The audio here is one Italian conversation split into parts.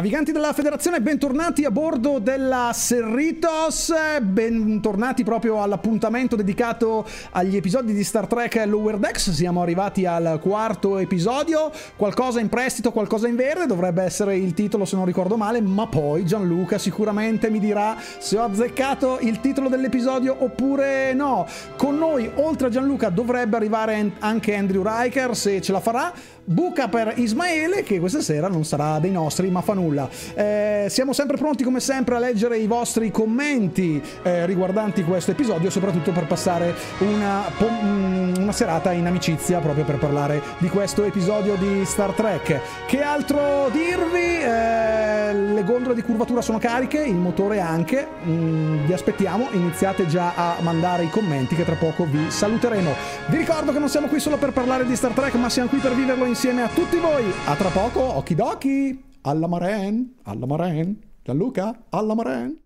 Naviganti della Federazione, bentornati a bordo della Serritos, bentornati proprio all'appuntamento dedicato agli episodi di Star Trek Lower Decks, siamo arrivati al quarto episodio, qualcosa in prestito, qualcosa in verde, dovrebbe essere il titolo se non ricordo male, ma poi Gianluca sicuramente mi dirà se ho azzeccato il titolo dell'episodio oppure no. Con noi, oltre a Gianluca, dovrebbe arrivare anche Andrew Riker se ce la farà, Buca per Ismaele che questa sera non sarà dei nostri ma fa nulla. Eh, siamo sempre pronti come sempre a leggere i vostri commenti eh, riguardanti questo episodio soprattutto per passare una, mm, una, serata in amicizia proprio per parlare di questo episodio di Star Trek. Che altro dirvi? Eh, le gondole di curvatura sono cariche, il motore anche. Mm, vi aspettiamo, iniziate già a mandare i commenti che tra poco vi saluteremo. Vi ricordo che non siamo qui solo per parlare di Star Trek ma siamo qui per viverlo insieme insieme a tutti voi. A tra poco, okidoki. Alla Maren, alla Maren. Gianluca, alla Maren.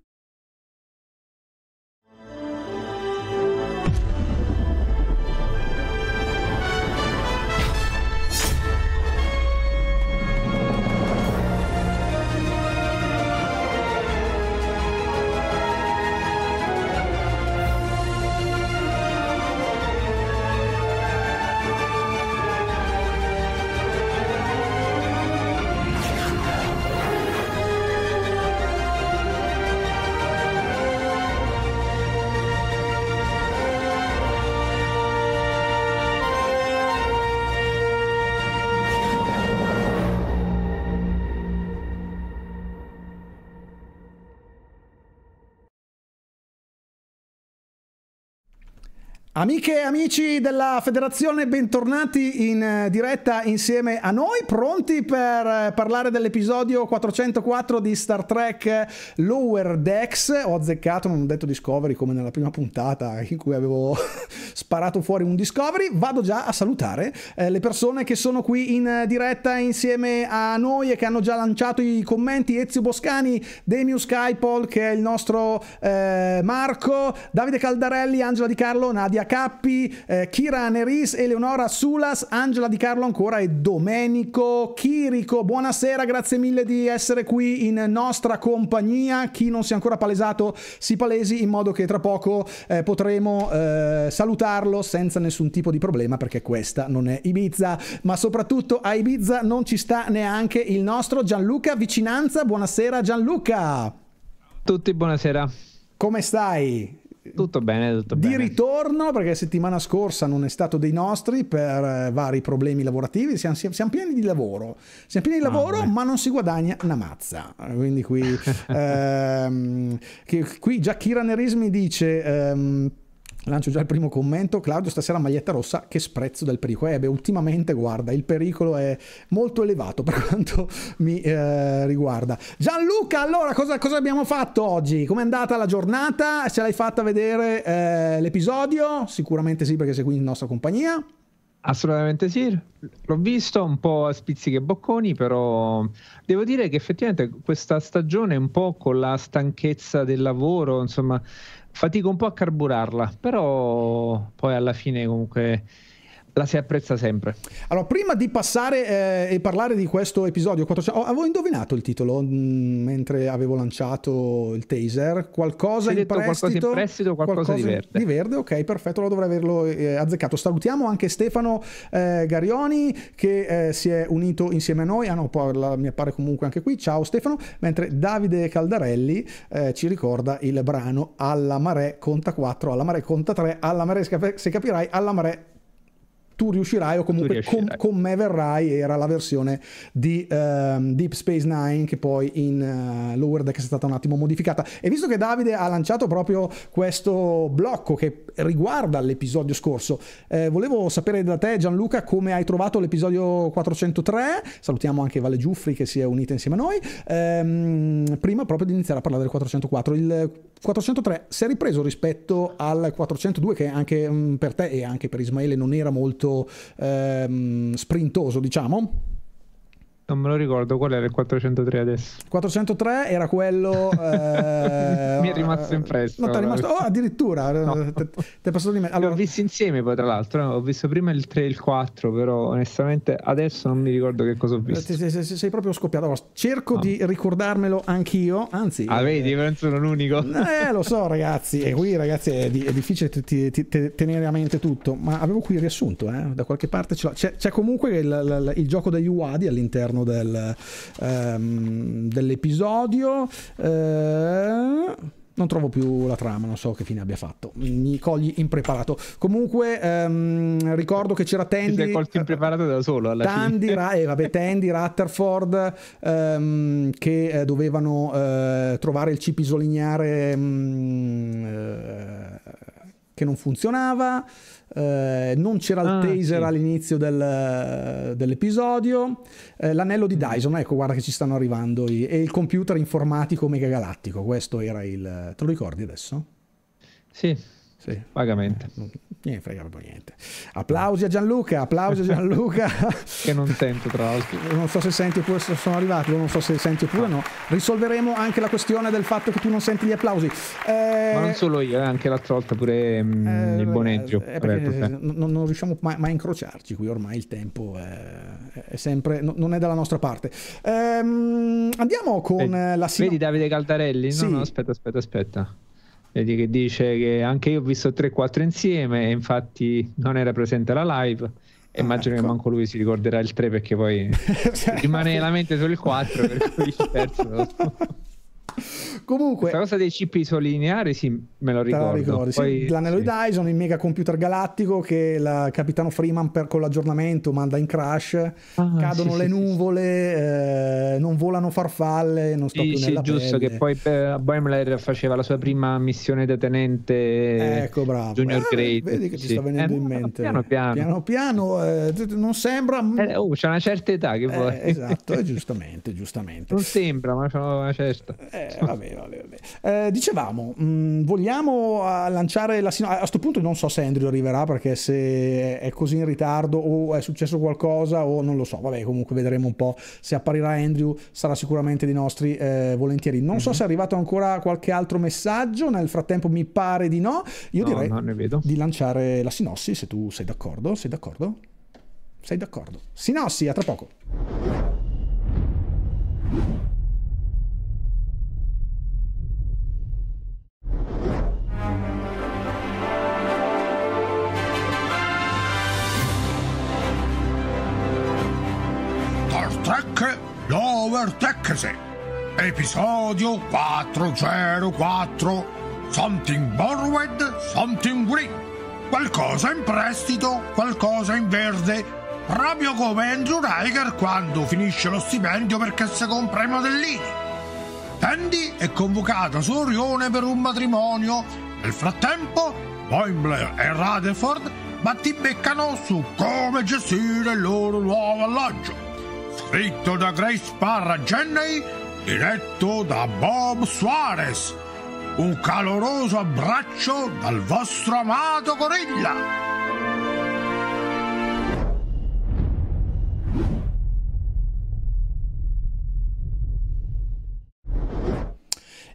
Amiche e amici della federazione, bentornati in eh, diretta insieme a noi, pronti per eh, parlare dell'episodio 404 di Star Trek eh, Lower Decks. Ho azzeccato, non ho detto Discovery come nella prima puntata in cui avevo sparato fuori un Discovery. Vado già a salutare le persone che sono qui in diretta insieme a noi e che hanno già lanciato i commenti. Ezio Boscani, Demius Skypol, che è il nostro eh, Marco, Davide Caldarelli, Angela Di Carlo, Nadia Cappi, eh, Kira Neris, Eleonora Sulas, Angela Di Carlo ancora e Domenico Chirico. Buonasera, grazie mille di essere qui in nostra compagnia. Chi non si è ancora palesato si palesi in modo che tra poco eh, potremo eh, salutarlo senza nessun tipo di problema perché questa non è Ibiza, ma soprattutto a Ibiza non ci sta neanche il nostro Gianluca Vicinanza. Buonasera Gianluca. Ciao a tutti, buonasera. Come stai? Tutto bene, tutto bene. Di ritorno, perché settimana scorsa non è stato dei nostri per eh, vari problemi lavorativi, siamo, siamo pieni di lavoro, siamo pieni di ah, lavoro ah, ma non si guadagna una mazza. Quindi qui, ehm, qui già Kira Neris mi dice... Ehm, Lancio già il primo commento. Claudio stasera maglietta rossa, che sprezzo del pericolo. Eh beh, ultimamente guarda, il pericolo è molto elevato per quanto mi eh, riguarda. Gianluca, allora cosa, cosa abbiamo fatto oggi? Com'è andata la giornata? Ce l'hai fatta vedere eh, l'episodio? Sicuramente sì perché sei qui in nostra compagnia. Assolutamente sì, l'ho visto un po' a spizziche e bocconi, però devo dire che effettivamente questa stagione un po' con la stanchezza del lavoro, insomma, fatico un po' a carburarla, però poi alla fine comunque la si apprezza sempre. Allora, prima di passare eh, e parlare di questo episodio 400, oh, avevo indovinato il titolo mh, mm, mentre avevo lanciato il taser, qualcosa in prestito, qualcosa in prestito, qualcosa, qualcosa di verde. Di verde, ok, perfetto, lo dovrei averlo eh, azzeccato. Salutiamo anche Stefano eh, Garioni che eh, si è unito insieme a noi, ah no, parla, mi appare comunque anche qui, ciao Stefano, mentre Davide Caldarelli eh, ci ricorda il brano Alla Mare Conta 4, Alla Mare Conta 3, Alla Mare se capirai, Alla Mare tu riuscirai o comunque riuscirai. Com, con me verrai era la versione di um, Deep Space Nine che poi in uh, Lower Deck è stata un attimo modificata e visto che Davide ha lanciato proprio questo blocco che riguarda l'episodio scorso eh, volevo sapere da te Gianluca come hai trovato l'episodio 403 salutiamo anche Vale Giuffri che si è unita insieme a noi ehm, prima proprio di iniziare a parlare del 404 il 403 si è ripreso rispetto al 402 che anche mm, per te e anche per Ismaele non era molto ehm, sprintoso, diciamo. Non me lo ricordo, qual era il 403 adesso? 403 era quello... Eh... Mi è rimasto eh, impresso. No, allora. rimasto... Oh, addirittura! No. Eh, ti è passato di me. Allora... L'ho visto insieme poi, tra l'altro. Eh, ho visto prima il 3 e il 4, però onestamente adesso non mi ricordo che cosa ho visto. Sei, sei, sei proprio scoppiato. Allora, cerco ah. di ricordarmelo anch'io, anzi... Ah, vedi, eh... non sono l'unico. eh, lo so, ragazzi. E qui, ragazzi, è, di, è difficile t- t- t- tenere a mente tutto, ma avevo qui il riassunto, eh? Da qualche parte ce l'ho. C'è, c'è comunque il, il, il, il gioco da UAD all'interno all'interno del, ehm, dell'episodio. Eh, non trovo più la trama, non so che fine abbia fatto. Mi cogli impreparato. Comunque, ehm, ricordo che c'era Tandy. Ti sei colto impreparato da solo alla Tandy, fine. Ra- eh, vabbè, Tandy, Rutherford, ehm, che eh, dovevano eh, trovare il chip isolignare mm, eh, che non funzionava. Eh, non c'era il ah, taser sì. all'inizio del, dell'episodio, eh, l'anello di Dyson, ecco guarda che ci stanno arrivando, i, e il computer informatico megagalattico, questo era il... te lo ricordi adesso? Sì, sì. vagamente. Eh, Niente, frega proprio niente. Applausi a Gianluca, applausi a Gianluca. che non sento tra l'altro. Non so se senti oppure se sono arrivati, non so se senti oppure no. Risolveremo anche la questione del fatto che tu non senti gli applausi. Eh... Ma non solo io, eh, anche l'altra volta pure mm, eh, il Bonetio. Eh, non, non, riusciamo mai, mai, a incrociarci qui, ormai il tempo è, è sempre, non è dalla nostra parte. Ehm, andiamo con vedi, eh, la... Sino... Vedi Davide Caldarelli? No, sì. no, aspetta, aspetta, aspetta vedi che dice che anche io ho visto 3-4 insieme e infatti non era presente la live. E ah, immagino ecco. che manco lui si ricorderà il 3 perché poi rimane la mente solo il 4 per cui il terzo Comunque, questa cosa dei chip isolineari, sì, me lo ricordo. La ricordi, Poi, sì. L'aneloid sì. Dyson, il mega computer galattico che il capitano Freeman per, con l'aggiornamento manda in crash, ah, cadono sì, le nuvole, eh, non volano farfalle, non sto sì, più nella sì, giusto pelle. che poi eh, Boimler faceva la sua prima missione da tenente ecco, bravo. Junior eh, Grade. Vedi che ci sta venendo eh, in mente. Piano piano. piano, piano eh, non sembra... Eh, oh, c'è una certa età che vuoi. esatto, giustamente, giustamente. Non sembra, ma c'è una certa. Eh, vabbè, vabbè, vabbè. Eh, dicevamo, mh, mm, vogliamo ah, lanciare la sino- A questo punto non so se Andrew arriverà perché se è così in ritardo o è successo qualcosa o non lo so. Vabbè, comunque vedremo un po'. Se apparirà Andrew sarà sicuramente dei nostri eh, volentieri. Non mm-hmm. so mhm. se è arrivato ancora qualche altro messaggio, nel frattempo mi pare di no. Io no, direi no, di lanciare la sinossi se tu sei d'accordo. Sei d'accordo? Sei d'accordo? Sinossi, a tra poco. Cortecchese, episodio 404, something borrowed, something green, qualcosa in prestito, qualcosa in verde, proprio come Andrew Riker quando finisce lo stipendio perché si compra i modellini. Tandy è convocata su Orione per un matrimonio, nel frattempo Boimler e Rutherford battibeccano su come gestire il loro nuovo alloggio scritto da Grace Parra Jenney, diretto da Bob Suarez. Un caloroso abbraccio dal vostro amato gorilla!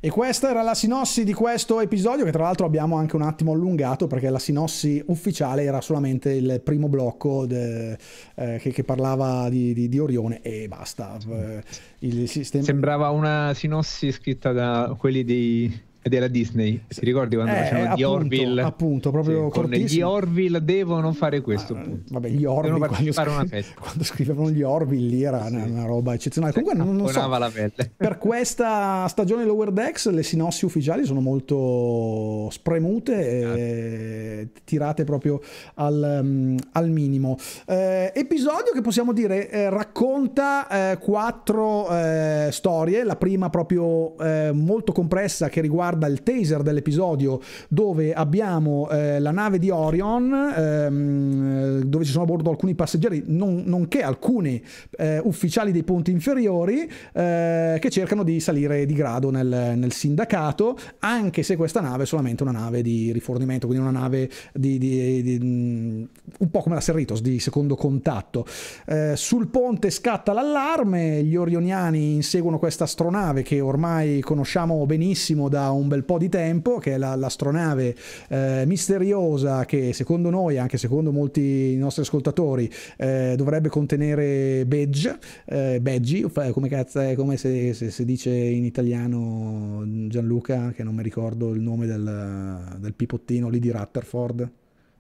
E questa era la sinossi di questo episodio, che tra l'altro abbiamo anche un attimo allungato, perché la sinossi ufficiale era solamente il primo blocco de, eh, che, che, parlava di, di, di, Orione e basta. Eh, il sistema... Sembrava una sinossi scritta da quelli dei della Disney. ti ricordi quando eh, facevano gli Orville? Appunto, proprio sì, cortissimo. Gli Orville devono fare questo. Ah, vabbè, gli Orville devono fare una festa. quando scrivevano gli Orville lì era sì. una, roba eccezionale. Sì, Comunque non, non so, la pelle. per questa stagione Lower Decks le sinossi ufficiali sono molto spremute e ah. tirate proprio al, mm, al minimo. Eh, episodio che possiamo dire eh, racconta eh, quattro eh, storie, la prima proprio eh, molto compressa che riguarda riguarda il taser dell'episodio dove abbiamo eh, la nave di Orion, ehm, dove ci sono a bordo alcuni passeggeri, non, nonché alcuni eh, ufficiali dei ponti inferiori eh, che cercano di salire di grado nel, nel, sindacato, anche se questa nave è solamente una nave di rifornimento, quindi una nave di, di, di, mm, un po' come la Serritos di secondo contatto. Eh, sul ponte scatta l'allarme, gli orioniani inseguono questa astronave che ormai conosciamo benissimo da un un bel po' di tempo, che è la, l'astronave eh, misteriosa che secondo noi, anche secondo molti nostri ascoltatori, eh, dovrebbe contenere badge, eh, Beggi, come cazzo come se, se, se, dice in italiano Gianluca, che non mi ricordo il nome del, del pipottino lì di Rutherford.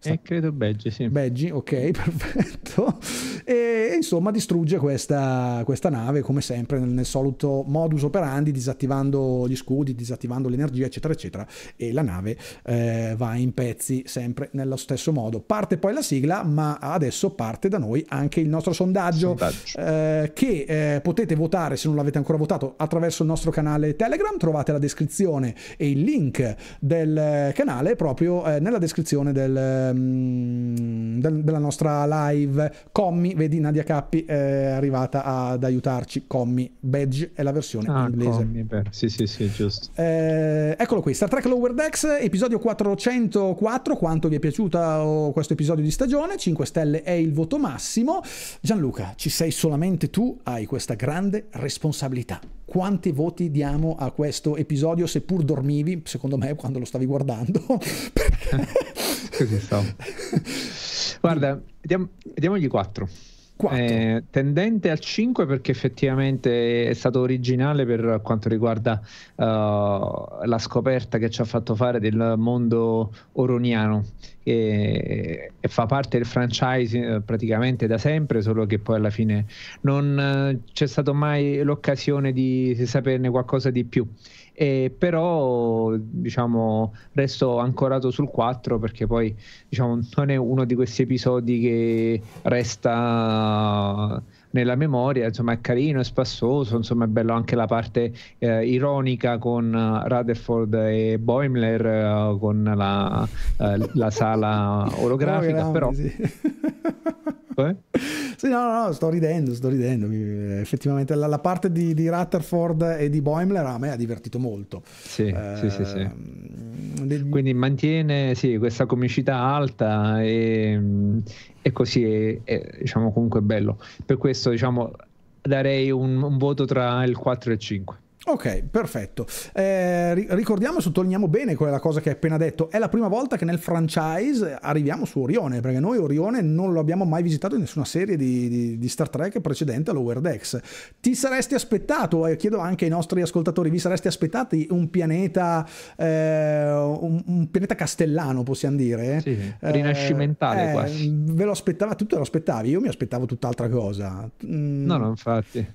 Sta... Eh, credo Beggi, sì. Beggi, ok, perfetto. E insomma distrugge questa, questa nave come sempre nel, nel, solito modus operandi, disattivando gli scudi, disattivando l'energia, eccetera, eccetera. E la nave eh, va in pezzi sempre nello stesso modo. Parte poi la sigla, ma adesso parte da noi anche il nostro sondaggio, sondaggio. Eh, che eh, potete votare se non l'avete ancora votato attraverso il nostro canale Telegram. Trovate la descrizione e il link del eh, canale proprio eh, nella descrizione del Ehm, del, della nostra live. Commi, vedi Nadia Cappi è arrivata ad aiutarci. Commi, badge è la versione ah, inglese. Commi, Sì, sì, sì, giusto. Eh, eccolo qui, Star Trek Lower Decks, episodio 404. Quanto vi è piaciuto oh, questo episodio di stagione? 5 stelle è il voto massimo. Gianluca, ci sei solamente tu, hai questa grande responsabilità. Quanti voti diamo a questo episodio, seppur dormivi, secondo me, quando lo stavi guardando? Perché... Così stavo però. Guarda, diam- diamogli 4. Eh, tendente al 5 perché effettivamente è stato originale per quanto riguarda uh, la scoperta che ci ha fatto fare del mondo oroniano e, e fa parte del franchise eh, praticamente da sempre solo che poi alla fine non uh, c'è stata mai l'occasione di saperne qualcosa di più e però diciamo resto ancorato sul 4 perché poi diciamo, non è uno di questi episodi che resta nella memoria, insomma è carino, è spassoso, insomma è bello anche la parte eh, ironica con Rutherford e Boimler uh, con la, uh, la sala orografica, oh, grande, però... Sì. eh? Sì, no, no, no, sto ridendo, sto ridendo. Effettivamente la, la parte di, di, Rutherford e di Boimler a me ha divertito molto. Sì, eh, sì, sì, sì. Ehm, del... Quindi mantiene sì, questa comicità alta e, e così è, è, diciamo comunque bello. Per questo diciamo darei un, un voto tra il 4 e il 5. Ok, perfetto. Eh, ricordiamo e sottolineiamo bene quella cosa che hai appena detto. È la prima volta che nel franchise arriviamo su Orione, perché noi Orione non lo abbiamo mai visitato in nessuna serie di, di, di Star Trek precedente a Decks. Ti saresti aspettato, e chiedo anche ai nostri ascoltatori, vi saresti aspettati un pianeta, eh, un, un, pianeta castellano, possiamo dire? Sì, eh, rinascimentale eh, quasi. Ve lo aspettavate, tu te lo aspettavi? Io mi aspettavo tutt'altra cosa. Mm. No, no, infatti.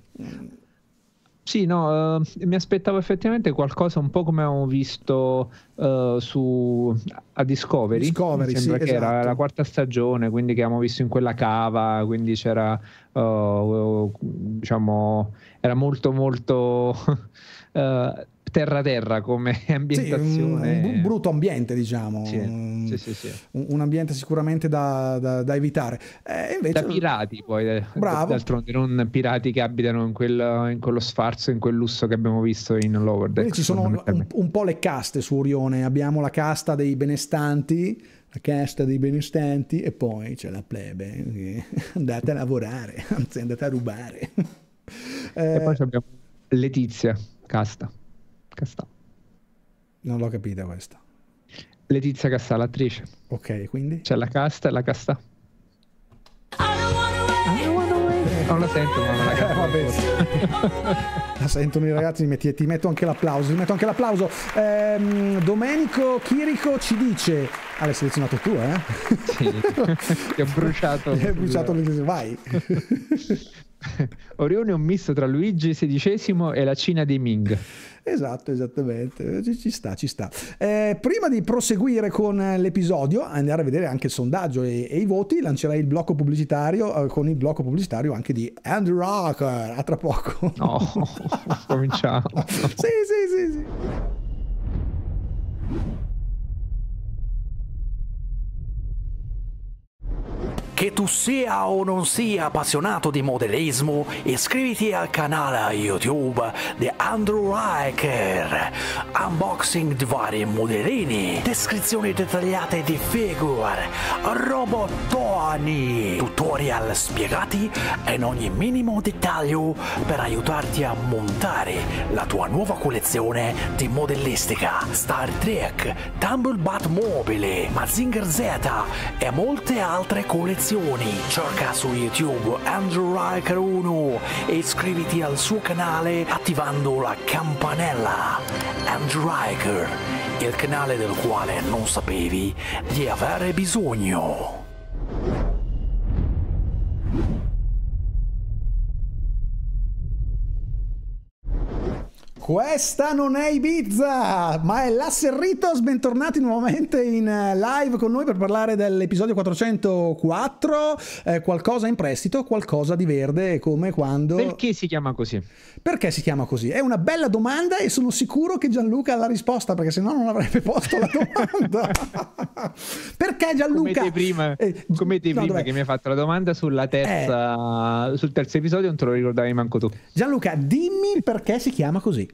Sì, no, eh, mi aspettavo effettivamente qualcosa un po' come avevo visto eh, su, a Discovery. Discovery, mi sembra sì, che esatto. era la quarta stagione, quindi che abbiamo visto in quella cava, quindi c'era, eh, diciamo, era molto molto... Uh, terra-terra come ambientazione. Sì, un, un, brutto ambiente, diciamo. Sì, un, sì, un, ambiente sicuramente da, da, da evitare. Eh, invece... Da pirati, poi. Eh, Bravo. D'altronde, non pirati che abitano in, quel, in, quello sfarzo, in quel lusso che abbiamo visto in Lower Deck. Ci sono un, po' le caste su Orione. Abbiamo la casta dei benestanti, la casta dei benestanti, e poi c'è la plebe. Andate a lavorare, anzi, andate a rubare. E eh... poi abbiamo Letizia, casta. Castà. Non l'ho capita questa. Letizia Castà, l'attrice. Ok, quindi? C'è la casta e la casta. Non la sento, ma non la eh, capisco. Eh, la sentono i ragazzi, metti, ti metto anche l'applauso. Ti metto anche l'applauso. Ehm, Domenico Chirico ci dice: Ah, l'hai selezionato tu, eh? Sì, ti ho bruciato. Ti ho bruciato vai. Orione è un misto tra Luigi XVI e la Cina dei Ming. Esatto, esattamente. Ci sta, ci sta. Eh, prima di proseguire con eh, l'episodio, andare a vedere anche il sondaggio e, e i voti, lancerai il blocco pubblicitario eh, con il blocco pubblicitario anche di Andrew Rocker. A tra poco. No, cominciamo. sì, sì, sì, sì. Che tu sia o non sia appassionato di modellismo, iscriviti al canale YouTube di Andrew Riker. Unboxing di vari modellini, descrizioni dettagliate di figure, robotoni, tutorial spiegati in ogni minimo dettaglio per aiutarti a montare la tua nuova collezione di modellistica, Star Trek, Tumble Bat Mobile, Mazinger Z e molte altre collezioni informazioni, cerca su YouTube Andrew Riker 1 e iscriviti al suo canale attivando la campanella. Andrew Riker, il canale del quale non sapevi di avere bisogno. Questa non è Ibiza, ma è l'Asserritos, Bentornati nuovamente in eh, live con noi per parlare dell'episodio 404. Eh, qualcosa in prestito, qualcosa di verde, come quando. Perché si chiama così? Perché si chiama così? È una bella domanda e sono sicuro che Gianluca ha la risposta, perché se no non avrebbe posto la domanda. perché Gianluca? Come prima, eh, come te prima che mi hai fatto la domanda sulla terza, eh. sul terzo episodio, non te lo ricordavi manco tu. Gianluca, dimmi perché si chiama così.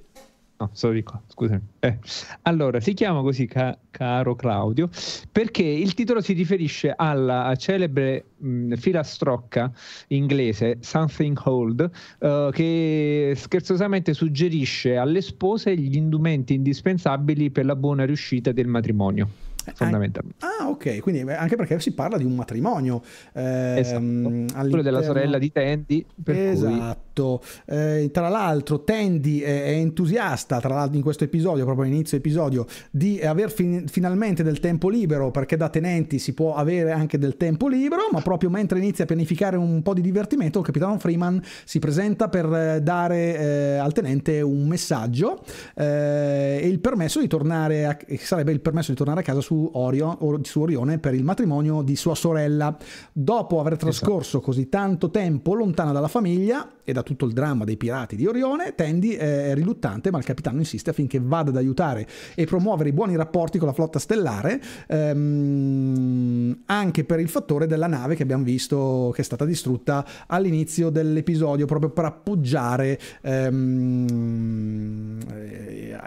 No, sono di qua, scusami. Eh. Allora, si chiama così, ca- caro Claudio, perché il titolo si riferisce alla celebre mh, filastrocca inglese Something Hold, uh, eh, che scherzosamente suggerisce alle spose gli indumenti indispensabili per la buona riuscita del matrimonio. Eh, fondamentalmente. Ah, ah, ok, quindi anche perché si parla di un matrimonio. Eh, esatto. Quello della sorella di Tendi. esatto. Cui detto, eh, tra l'altro Tandy è, è, entusiasta, tra l'altro in questo episodio, proprio all'inizio episodio, di aver fin- finalmente del tempo libero, perché da tenenti si può avere anche del tempo libero, ma proprio mentre inizia a pianificare un po' di divertimento, il capitano Freeman si presenta per eh, dare eh, al tenente un messaggio eh, e il permesso di tornare, a, sarebbe il permesso di tornare a casa su, Orio, su Orione per il matrimonio di sua sorella. Dopo aver esatto. trascorso così tanto tempo lontana dalla famiglia, e da tutto il dramma dei pirati di Orione, Tandy è riluttante, ma il capitano insiste affinché vada ad aiutare e promuovere i buoni rapporti con la flotta stellare, ehm, anche per il fattore della nave che abbiamo visto che è stata distrutta all'inizio dell'episodio, proprio per appoggiare ehm,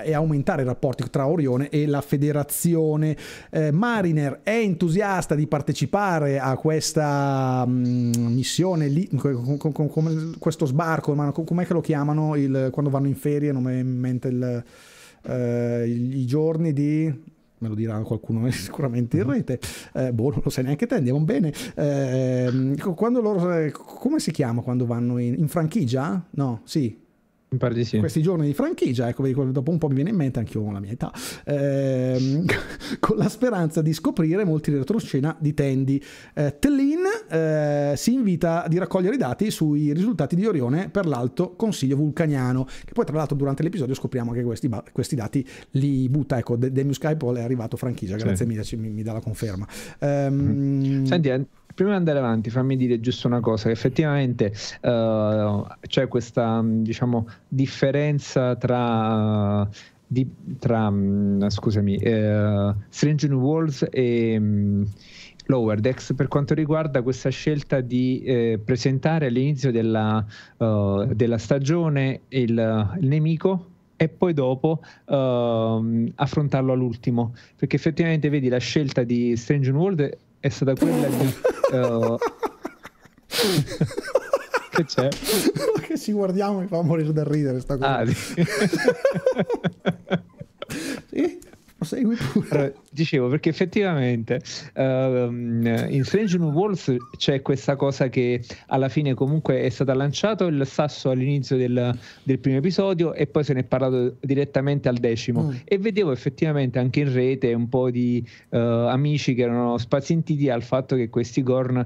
e aumentare i rapporti tra Orione e la federazione. Eh, Mariner è entusiasta di partecipare a questa mh, mm, missione, li, con, con, con, con questo sbarco, ma com'è che lo chiamano il, quando vanno in ferie? Non mi è in mente il, eh, i giorni di me lo dirà qualcuno sicuramente in mm-hmm. rete, eh, boh, non lo sai neanche te, andiamo bene. Eh, quando loro, come si chiama quando vanno in, in franchigia? No, sì, mi sì. Questi giorni di franchigia, ecco, dopo un po' mi viene in mente anche io con la mia età, ehm, con la speranza di scoprire molti retroscena di Tandy. Eh, Tellin eh, si invita di raccogliere i dati sui risultati di Orione per l'Alto Consiglio Vulcaniano, che poi tra l'altro durante l'episodio scopriamo che questi, questi dati li butta. Ecco, Demius Skypol è arrivato franchigia, grazie sì. mille, ci, mi, mi, dà la conferma. Ehm, Senti, eh, prima di andare avanti, fammi dire giusto una cosa: che effettivamente uh, c'è questa diciamo, differenza tra. Di, tra mm, scusami, uh, Strange New Worlds e um, Lower Decks per quanto riguarda questa scelta di eh, presentare all'inizio della, uh, della stagione il, il nemico e poi dopo uh, affrontarlo all'ultimo. Perché effettivamente vedi la scelta di Strange New World è stata quella di... Uh... che c'è? che ci guardiamo mi fa morire da ridere sta cosa. Ah, sì. sì? lo segui pure. dicevo perché effettivamente uh, in Strange New Worlds c'è questa cosa che alla fine comunque è stata lanciato il sasso all'inizio del, del primo episodio e poi se ne è parlato direttamente al decimo mm. e vedevo effettivamente anche in rete un po' di uh, amici che erano spazientiti al fatto che questi Gorn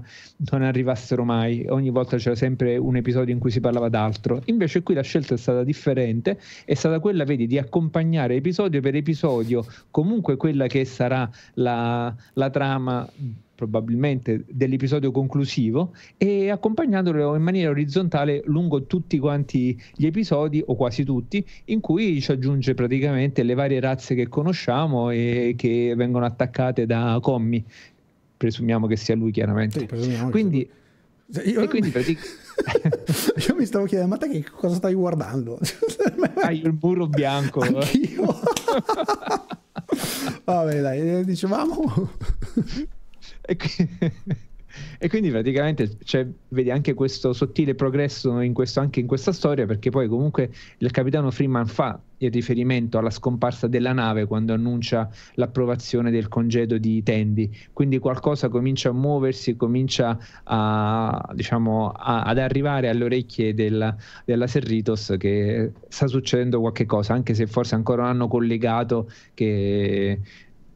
non arrivassero mai ogni volta c'era sempre un episodio in cui si parlava d'altro invece qui la scelta è stata differente è stata quella vedi di accompagnare episodio per episodio comunque quella che sarà la, la trama probabilmente dell'episodio conclusivo e accompagnandolo in maniera orizzontale lungo tutti quanti gli episodi o quasi tutti in cui ci aggiunge praticamente le varie razze che conosciamo e che vengono attaccate da Commi presumiamo che sia lui chiaramente sì, quindi cioè, io, quindi, io, mi stavo chiedendo, ma te che cosa stai guardando? Hai il burro bianco. Anch'io. Vabbè, dai, dicevamo. e qui e quindi praticamente cioè, vedi anche questo sottile progresso in questo, anche in questa storia, perché poi comunque il capitano Freeman fa il riferimento alla scomparsa della nave quando annuncia l'approvazione del congedo di Tendi. Quindi qualcosa comincia a muoversi, comincia a, diciamo, a, ad arrivare alle orecchie del, della Serritos che sta succedendo qualche cosa, anche se forse ancora non hanno collegato che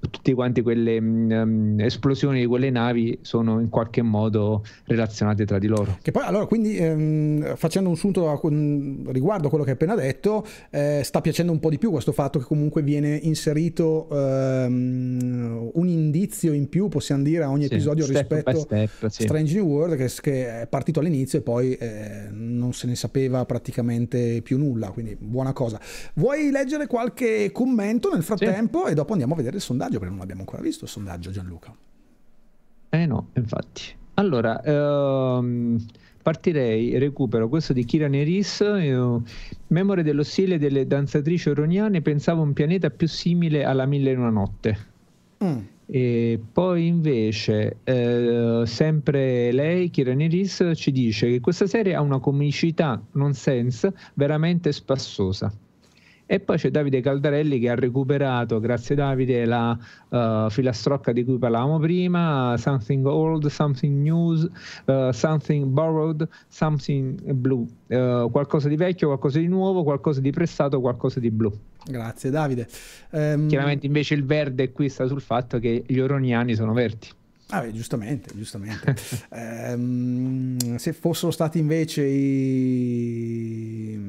tutte quante quelle um, esplosioni di quelle navi sono in qualche modo relazionate tra di loro. Che poi allora quindi ehm, facendo un sunto a, mm, riguardo a quello che hai appena detto, eh, sta piacendo un po' di più questo fatto che comunque viene inserito ehm, un indizio in più, possiamo dire, a ogni sì, episodio rispetto step, a Strange New World che, che, è partito all'inizio e poi eh, non se ne sapeva praticamente più nulla, quindi buona cosa. Vuoi leggere qualche commento nel frattempo sì. e dopo andiamo a vedere il sondaggio? sondaggio, perché non abbiamo ancora visto il sondaggio Gianluca. Eh no, infatti. Allora, ehm, partirei, recupero questo di Kira Neris, memore dello stile delle danzatrici oroniane, pensavo un pianeta più simile alla Mille e una notte. Mm. E poi invece, eh, sempre lei, Kira Neris, ci dice che questa serie ha una comicità non sense veramente spassosa. E poi c'è Davide Caldarelli che ha recuperato, grazie Davide, la uh, filastrocca di cui parlavamo prima, Something Old, Something News, uh, Something Borrowed, Something Blue. Uh, qualcosa di vecchio, qualcosa di nuovo, qualcosa di prestato, qualcosa di blu. Grazie Davide. Um... Chiaramente invece il verde qui sta sul fatto che gli oroniani sono verdi. Ah, beh, giustamente, giustamente. um, se fossero stati invece i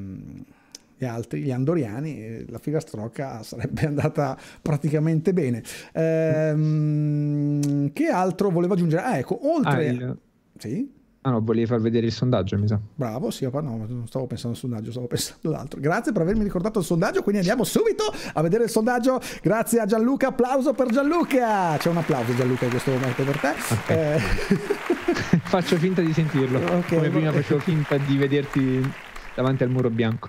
e altri, gli andoriani, la filastrocca sarebbe andata praticamente bene. Ehm, che altro volevo aggiungere? Ah, ecco, oltre... Ah, il... Sì? Ah no, volevi far vedere il sondaggio, mi sa. Bravo, sì, no, non stavo pensando al sondaggio, stavo pensando all'altro. Grazie per avermi ricordato il sondaggio, quindi andiamo subito a vedere il sondaggio. Grazie a Gianluca, applauso per Gianluca. C'è un applauso Gianluca in questo momento per te. Okay. Eh. Faccio finta di sentirlo. Okay, Come prima facevo finta di vederti davanti al muro bianco.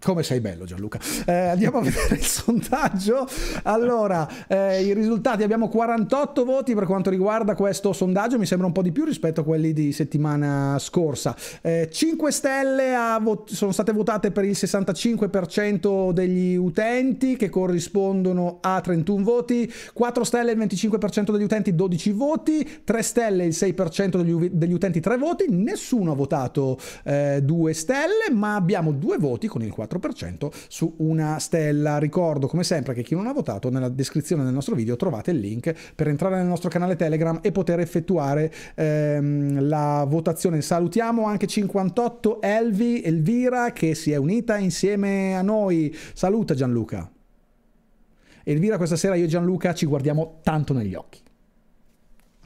Come sei bello Gianluca. Eh, andiamo a vedere il sondaggio. Allora, eh, i risultati. Abbiamo 48 voti per quanto riguarda questo sondaggio, mi sembra un po' di più rispetto a quelli di settimana scorsa. Eh, 5 stelle sono state votate per il 65% degli utenti, che corrispondono a 31 voti. 4 stelle il 25% degli utenti, 12 voti. 3 stelle il 6% degli, degli, utenti, 3 voti. Nessuno ha votato 2 eh, stelle, ma abbiamo 2 voti con il 4 4% su una stella. Ricordo come sempre che chi non ha votato nella descrizione del nostro video trovate il link per entrare nel nostro canale Telegram e poter effettuare ehm, la votazione. Salutiamo anche 58 Elvi Elvira che si è unita insieme a noi. Saluta Gianluca. Elvira, questa sera io e Gianluca ci guardiamo tanto negli occhi.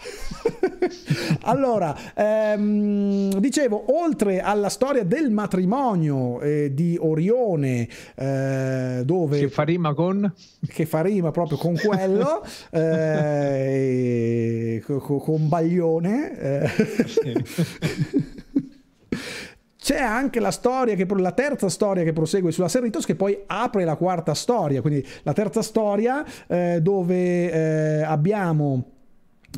allora, ehm, dicevo, oltre alla storia del matrimonio eh, di Orione, eh, dove... Che fa rima con? Che fa rima proprio con quello, eh, con Baglione. Eh. C'è anche la storia, che, la terza storia che prosegue sulla Serritos, che poi apre la quarta storia, quindi la terza storia eh, dove eh, abbiamo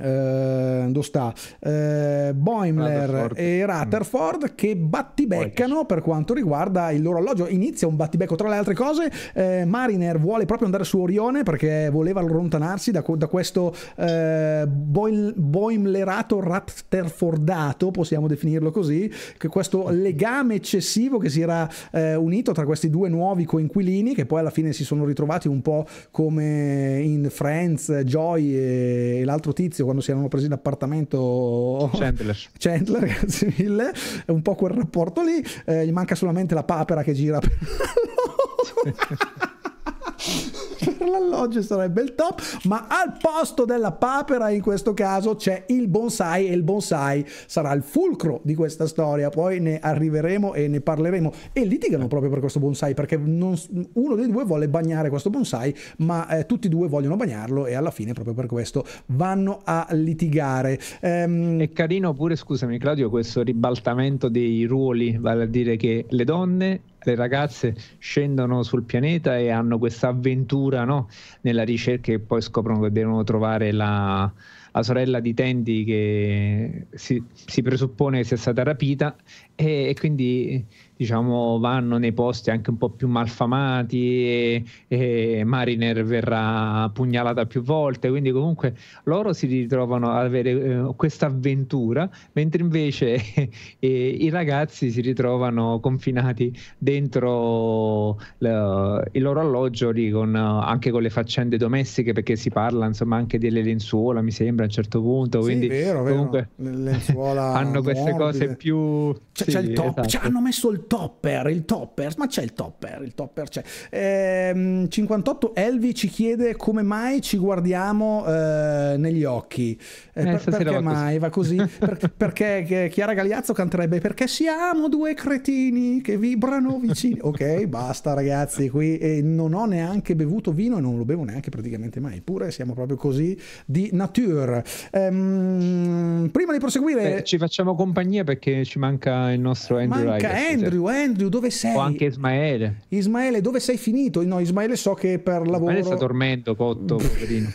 eh, dove sta eh, Boimler Rutherford. e Rutherford mm. che battibeccano per quanto riguarda il loro alloggio inizia un battibecco tra le altre cose eh, Mariner vuole proprio andare su Orione perché voleva allontanarsi da, da questo eh, boil, Boimlerato Rutherfordato possiamo definirlo così questo legame eccessivo che si era eh, unito tra questi due nuovi coinquilini che poi alla fine si sono ritrovati un po' come in Friends Joy e l'altro tizio all'inizio quando si erano presi l'appartamento Chandler, Chandler grazie mille, è un po' quel rapporto lì, eh, gli manca solamente la papera che gira per... per l'alloggio sarebbe il top, ma al posto della papera in questo caso c'è il bonsai e il bonsai sarà il fulcro di questa storia, poi ne arriveremo e ne parleremo e litigano proprio per questo bonsai perché non, uno dei due vuole bagnare questo bonsai, ma eh, tutti e due vogliono bagnarlo e alla fine proprio per questo vanno a litigare. Ehm... È carino pure, scusami Claudio, questo ribaltamento dei ruoli, vale a dire che le donne le ragazze scendono sul pianeta e hanno questa avventura no? nella ricerca e poi scoprono che devono trovare la, la sorella di Tandy che si, si presuppone sia stata rapita e, e quindi diciamo, vanno nei posti anche un po' più malfamati e, e Mariner verrà pugnalata più volte, quindi comunque loro si ritrovano ad avere eh, questa avventura, mentre invece eh, i ragazzi si ritrovano confinati dentro le, il loro alloggio lì con, anche con le faccende domestiche perché si parla insomma anche delle lenzuola, mi sembra a un certo punto, quindi sì, vero, vero. comunque hanno queste morbide. cose più... C'è, sì, c'è il top, esatto. cioè, hanno messo il topper, il topper, ma c'è il topper, il topper c'è. Ehm, 58 Elvi ci chiede come mai ci guardiamo eh, negli occhi. Eh, eh per, perché va mai così. va così? per, perché Chiara Gagliazzo canterebbe perché siamo due cretini che vibrano vicini. ok, basta ragazzi, qui eh, non ho neanche bevuto vino e non lo bevo neanche praticamente mai, eppure siamo proprio così di nature. Ehm, prima di proseguire... Beh, ci facciamo compagnia perché ci manca il nostro Andrew manca eh, Andrew Andrew, Andrew, dove sei? O anche Ismaele. Ismaele, dove sei finito? No, Ismaele so che per lavoro... Ismaele sta dormendo, cotto, poverino.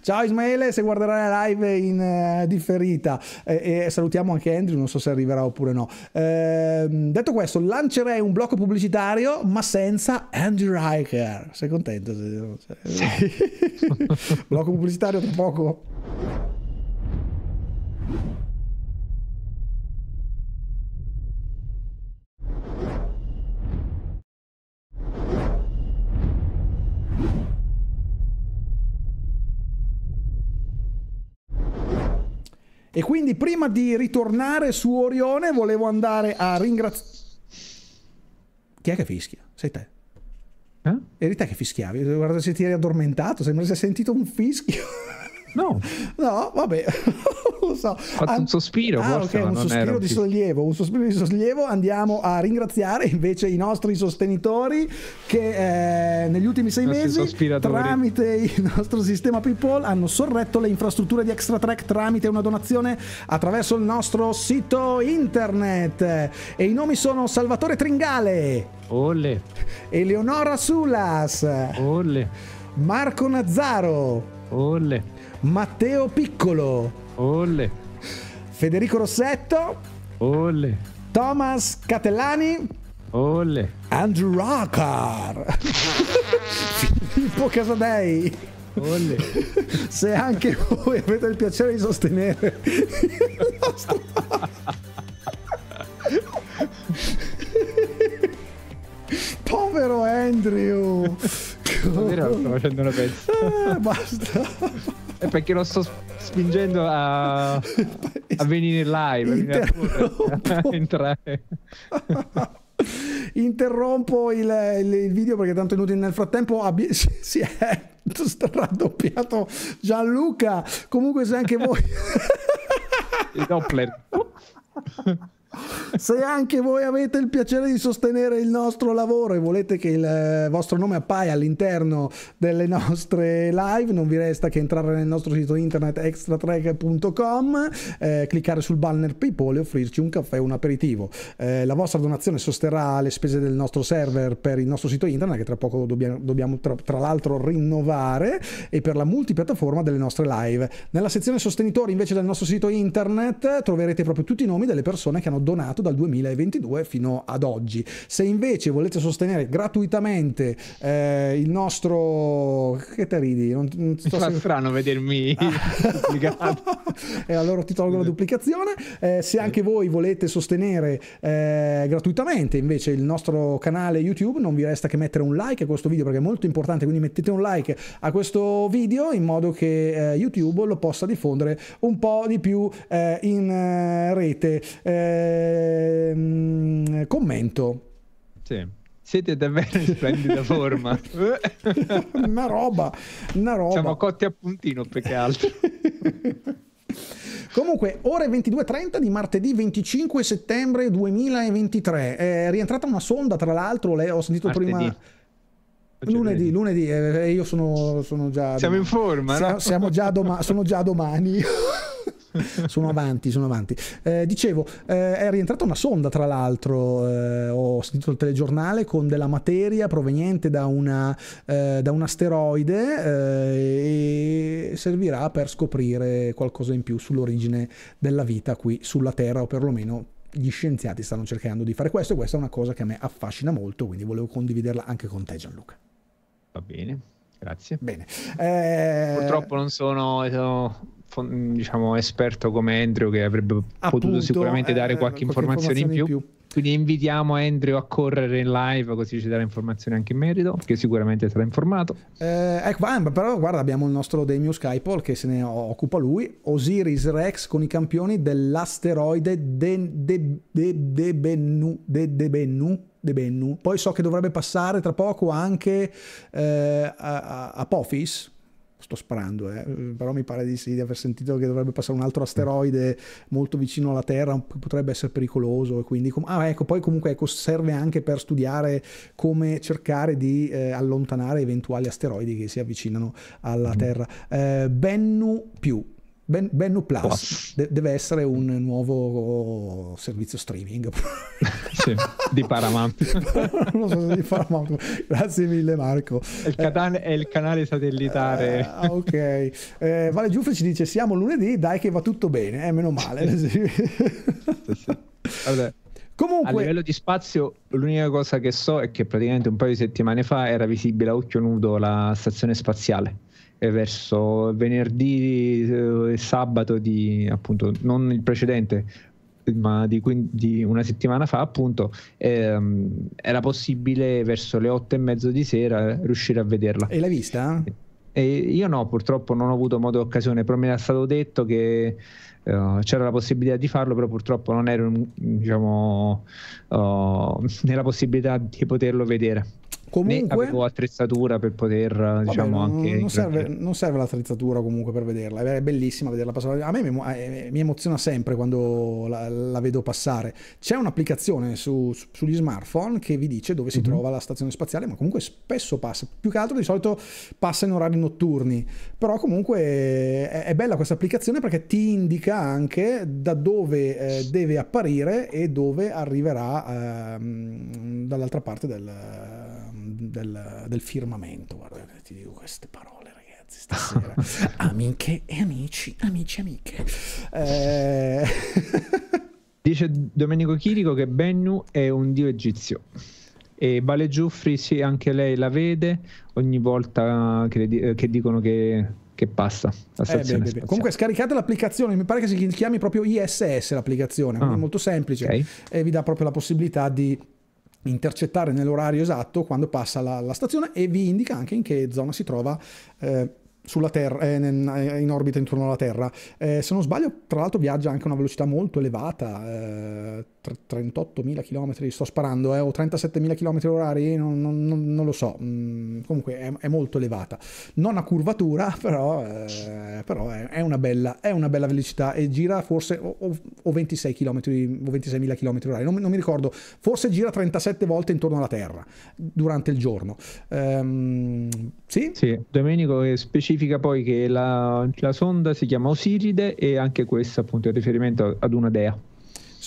Ciao Ismaele, se guarderai la live in uh, differita e, e, salutiamo anche Andrew, non so se arriverà oppure no. Ehm, detto questo, lancerei un blocco pubblicitario ma senza Andrew Riker. Sei contento? Sì. blocco pubblicitario tra poco. E quindi prima di ritornare su Orione volevo andare a ringraziare... Chi è che fischia? Sei te. Eh? Eri te che fischiavi. Guarda se ti eri addormentato, sembra si hai sentito un fischio. No, no, vabbè, non lo so. fatto An- un sospiro, ah, okay, un sospiro di più. sollievo, un sospiro di sollievo. Andiamo a ringraziare invece i nostri sostenitori che eh, negli ultimi sei mesi tramite il nostro sistema PayPal hanno sorretto le infrastrutture di Extra Track tramite una donazione attraverso il nostro sito internet e i nomi sono Salvatore Tringale, Olle. Eleonora Sulas, Olle. Marco Nazzaro, Olle. Matteo Piccolo. Olle. Federico Rossetto. Olle. Thomas Catellani. Olle. Andrew Rocker. Filippo Casadei. Olle. Se anche voi avete il piacere di sostenere il nostro... Povero Andrew. Non sto facendo una pezza. Eh, basta. È perché lo sto spingendo a, a venire live. Interrompo. entrare. Interrompo il, il, il, video perché tanto è inutile nel frattempo. Abbi- si è raddoppiato Gianluca. Comunque, se anche voi. il Doppler. Se anche voi avete il piacere di sostenere il nostro lavoro e volete che il eh, vostro nome appaia all'interno delle nostre live, non vi resta che entrare nel nostro sito internet extratrack.com, eh, cliccare sul banner PayPal e offrirci un caffè o un aperitivo. Eh, la vostra donazione sosterrà le spese del nostro server per il nostro sito internet che tra poco dobbiamo, dobbiamo tra, tra l'altro rinnovare e per la multipiattaforma delle nostre live. Nella sezione sostenitori invece del nostro sito internet troverete proprio tutti i nomi delle persone che hanno donato dal 2022 fino ad oggi. Se invece volete sostenere gratuitamente eh, il nostro... Che te ridi? Non, non sto Fa se... strano vedermi e allora ti tolgo la duplicazione. Eh, se anche voi volete sostenere eh, gratuitamente invece il nostro canale YouTube, non vi resta che mettere un like a questo video perché è molto importante, quindi mettete un like a questo video in modo che eh, YouTube lo possa diffondere un po' di più eh, in eh, rete. Eh, Ehm, commento. Sì. Siete davvero in splendida forma. una roba, una roba. Siamo cotti a puntino più che altro. Comunque, ore 22.30 di martedì 25 settembre 2023. È rientrata una sonda, tra l'altro, le ho sentito martedì. prima. Lunedì, lunedì, eh, io sono, sono, già. Siamo in forma, siamo, no? siamo già doma- sono già domani. sono avanti, sono avanti. Eh, dicevo, eh, è rientrata una sonda, tra l'altro, eh, ho sentito il telegiornale con della materia proveniente da, una, eh, da un asteroide eh, e servirà per scoprire qualcosa in più sull'origine della vita qui sulla Terra o perlomeno gli scienziati stanno cercando di fare questo e questa è una cosa che a me affascina molto, quindi volevo condividerla anche con te Gianluca. Va bene, grazie. Bene. Eh... Purtroppo non sono diciamo, esperto come Andrew che avrebbe Appunto, potuto eh, sicuramente dare eh, qualche, informazione, in più. in più. Quindi invitiamo Andrew a correre in live così ci darà informazioni anche in merito, che sicuramente sarà informato. Eh, ecco, ah, però guarda, abbiamo il nostro Demius Skypol che se ne occupa lui, Osiris Rex con i campioni dell'asteroide de, de, de, de, Bennu, de, de Bennu. De Bennu. Poi so che dovrebbe passare tra poco anche eh, a, a, a sto sparando, eh, mm, però mi pare di, sì, di aver sentito che dovrebbe passare un altro asteroide molto vicino alla Terra, potrebbe essere pericoloso e quindi... Com- ah, ecco, poi comunque ecco, serve anche per studiare come cercare di eh, allontanare eventuali asteroidi che si avvicinano alla mm. Terra. Eh, Bennu più Ben, Bennu Plus, De- deve essere un nuovo servizio streaming sì, di Paramount. non so se di Paramount. Grazie mille, Marco. il, catan- eh, è il canale satellitare. Eh, ah, ok, eh, Vale Giuffre ci dice: Siamo lunedì, dai, che va tutto bene. Eh, meno male. sì. Vabbè. Comunque... A livello di spazio, l'unica cosa che so è che praticamente un paio di settimane fa era visibile a occhio nudo la stazione spaziale verso venerdì eh, e sabato di appunto non il precedente ma di, di una settimana fa appunto ehm, era possibile verso le otto e mezzo di sera riuscire a vederla e l'hai vista? E io no purtroppo non ho avuto modo e occasione però mi era stato detto che eh, c'era la possibilità di farlo, però purtroppo non ero diciamo, uh, nella possibilità di poterlo vedere. Comunque, né avevo attrezzatura per poter, vabbè, diciamo, non, anche. Non serve, non serve, l'attrezzatura comunque per vederla, è bellissima vederla passare. A me mi, eh, eh, mi emoziona sempre quando la, la, vedo passare. C'è un'applicazione su, su, sugli smartphone che vi dice dove si mm-hmm. trova la stazione spaziale, ma comunque spesso passa. Più che altro di solito passa in orari notturni. Però comunque è, è bella questa applicazione perché ti indica anche da dove eh, deve apparire e dove arriverà eh, dall'altra parte del del, del firmamento. Guardate, ti dico queste parole, ragazzi, stasera. Amiche e amici, amici e amiche. Eh... Dice Domenico Chirico che Bennu è un dio egizio. E Bale Giuffri, sì, anche lei la vede ogni volta che, che dicono che che passa. Eh, beh, beh, beh. Comunque scaricate l'applicazione, mi pare che si chiami proprio ISS l'applicazione, ah, è molto semplice okay. e vi dà proprio la possibilità di intercettare nell'orario esatto quando passa la, la, stazione e vi indica anche in che zona si trova eh, sulla Terra, eh, eh in orbita intorno alla Terra. Eh, se non sbaglio, tra l'altro viaggia anche a una velocità molto elevata, eh, 38.000 km, sto sparando, eh, o 37.000 km orari, eh, non, non, non lo so, mm, comunque è, è, molto elevata. Non a curvatura, però, eh, però è, è, una bella, è, una bella, velocità e gira forse o, o 26 km, o 26.000 km orari, non, non, mi ricordo, forse gira 37 volte intorno alla Terra durante il giorno. Um, sì? sì? Domenico eh, specifica poi che la, la sonda si chiama Osiride e anche questa appunto è riferimento ad una dea.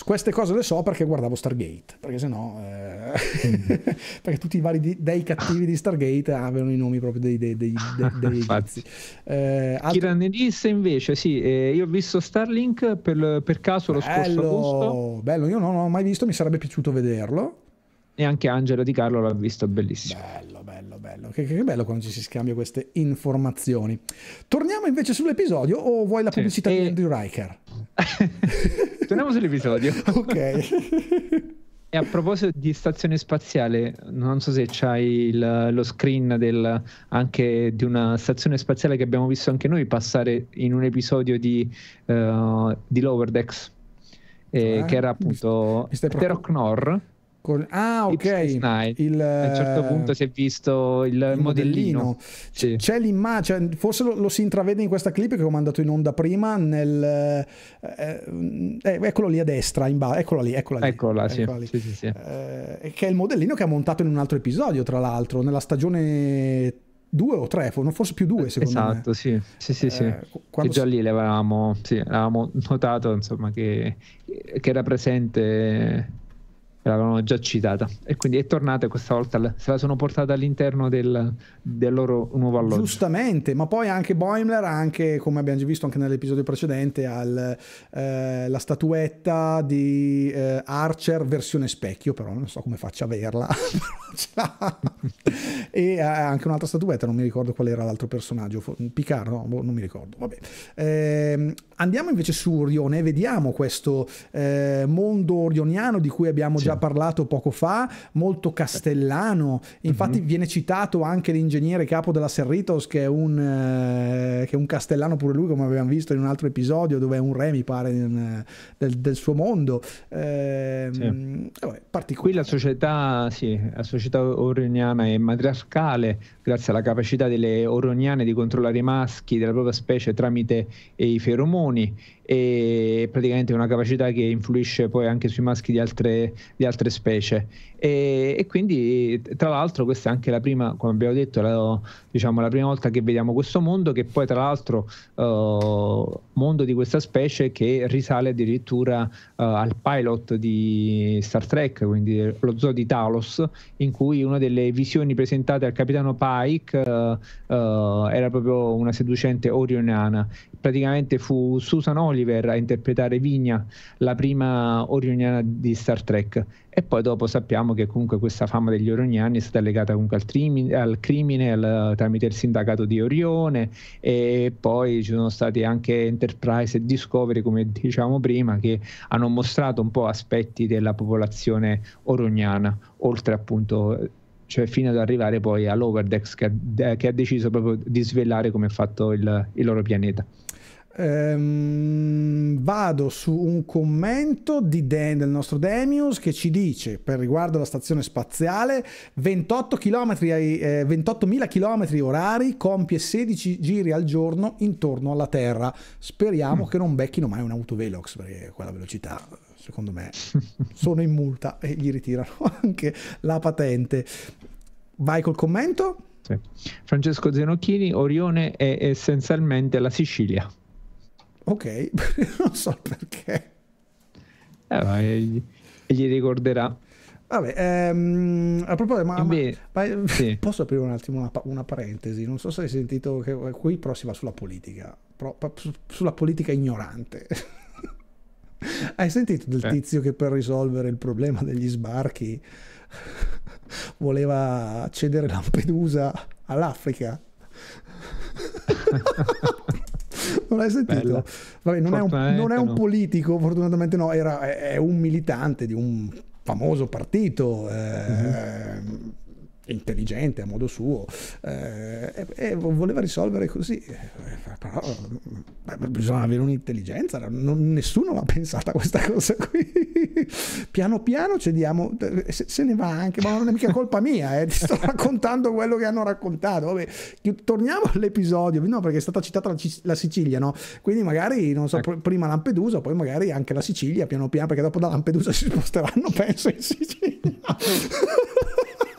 Queste cose le so perché guardavo Stargate, perché sennò... Eh, mm. perché tutti i vari dei cattivi di Stargate avevano i nomi proprio dei, pazzi. dei, eh, altro... Kiran disse invece, sì, eh, io ho visto Starlink per, per caso lo bello, scorso agosto. Bello, io non l'ho mai visto, mi sarebbe piaciuto vederlo. E anche Angela Di Carlo l'ha visto, bellissimo. Bello, bello, bello. Che, che, bello quando ci si scambia queste informazioni. Torniamo invece sull'episodio o vuoi la pubblicità sì. di eh, Andrew Riker? torniamo sull'episodio. ok. E a proposito di stazione spaziale, non so se c'hai il, lo screen del, anche di una stazione spaziale che abbiamo visto anche noi passare in un episodio di, uh, di Lower Decks, eh, ah, che era appunto proprio... Teroknor. Con... Ah, ok. Il... A un certo eh, punto si è visto il, il modellino. modellino. Sì. C'è l'immagine, cioè, forse lo, lo, si intravede in questa clip che ho mandato in onda prima. Nel, eh, eh, eccolo lì a destra, in ba... eccola lì, eccola lì. Eccola, eccola lì. Sì, sì, eh, che è il modellino che ha montato in un altro episodio, tra l'altro, nella stagione 2 o 3, forse più 2 secondo esatto, me. Esatto, sì, sì, sì, sì. Eh, quando... già lì l'avevamo, sì, avevamo notato insomma, che, che, era presente l'avevano già citata e quindi è tornata questa volta se la sono portata all'interno del, del loro nuovo alloggio giustamente ma poi anche Boimler anche come abbiamo già visto anche nell'episodio precedente al, eh, la statuetta di eh, Archer versione specchio però non so come faccia ad averla e eh, anche un'altra statuetta non mi ricordo qual era l'altro personaggio Picard no boh, non mi ricordo vabbè ehm, andiamo invece su Orione e vediamo questo eh, mondo orioniano di cui abbiamo già già parlato poco fa, molto castellano. Infatti mm-hmm. viene citato anche l'ingegnere capo della Serritos che è, un, eh, che è, un, castellano pure lui, come abbiamo visto in un altro episodio dove è un re, mi pare, in, eh, del, del, suo mondo. Eh, sì. vabbè, Qui la società, sì, la società oroniana è matriarcale grazie alla capacità delle oroniane di controllare i maschi della propria specie tramite i feromoni e praticamente una capacità che influisce poi anche sui maschi di altre, di altre specie. E, e, quindi, tra l'altro, questa è anche la prima, come abbiamo detto, la, diciamo, la prima volta che vediamo questo mondo, che poi, tra l'altro, uh, mondo di questa specie che risale addirittura uh, al pilot di Star Trek, quindi lo zoo di Talos, in cui una delle visioni presentate al capitano Pike uh, era proprio una seducente orioniana. Praticamente fu Susan Oli Oliver a interpretare Vigna, la prima orioniana di Star Trek. E poi dopo sappiamo che comunque questa fama degli Orioniani è stata legata comunque al, trimine, al crimine al, tramite il sindacato di Orione e poi ci sono stati anche Enterprise e Discovery, come diciamo prima, che hanno mostrato un po' aspetti della popolazione orioniana, oltre appunto cioè fino ad arrivare poi all'Overdex che, che, ha deciso proprio di svelare come ha fatto il, il loro pianeta. Ehm, vado su un commento di Dan, del nostro Demius che ci dice per riguardo alla stazione spaziale 28 km, eh, 28.000 km orari compie 16 giri al giorno intorno alla Terra speriamo mm. che non becchino mai un autovelox perché quella velocità secondo me sono in multa e gli ritirano anche la patente vai col commento sì. Francesco Zenocchini Orione è essenzialmente la Sicilia ok, non so perché. Eh, ma gli, gli ricorderà. Vabbè, ehm, a proposito, ma, Beh, ma, ma eh, sì. posso aprire un attimo una, una, parentesi? Non so se hai sentito che eh, qui prossima sulla politica, pro, sulla politica ignorante. hai sentito del eh. tizio che per risolvere il problema degli sbarchi voleva cedere Lampedusa all'Africa? non l'hai sentito? Vabbè, non, è un, non, è un, politico, fortunatamente no, era, è, un militante di un famoso partito. Mhm. Eh, mm-hmm. intelligente a modo suo eh, e, e, voleva risolvere così eh, però beh, bisognava avere un'intelligenza non, nessuno l'ha pensata questa cosa qui piano piano cediamo, se, se, ne va anche, ma non è mica colpa mia, eh. ti sto raccontando quello che hanno raccontato. Vabbè, torniamo all'episodio, no, perché è stata citata la, la Sicilia, no? Quindi magari, non so, ecco. prima Lampedusa, poi magari anche la Sicilia, piano piano, perché dopo da Lampedusa si sposteranno, penso, in Sicilia.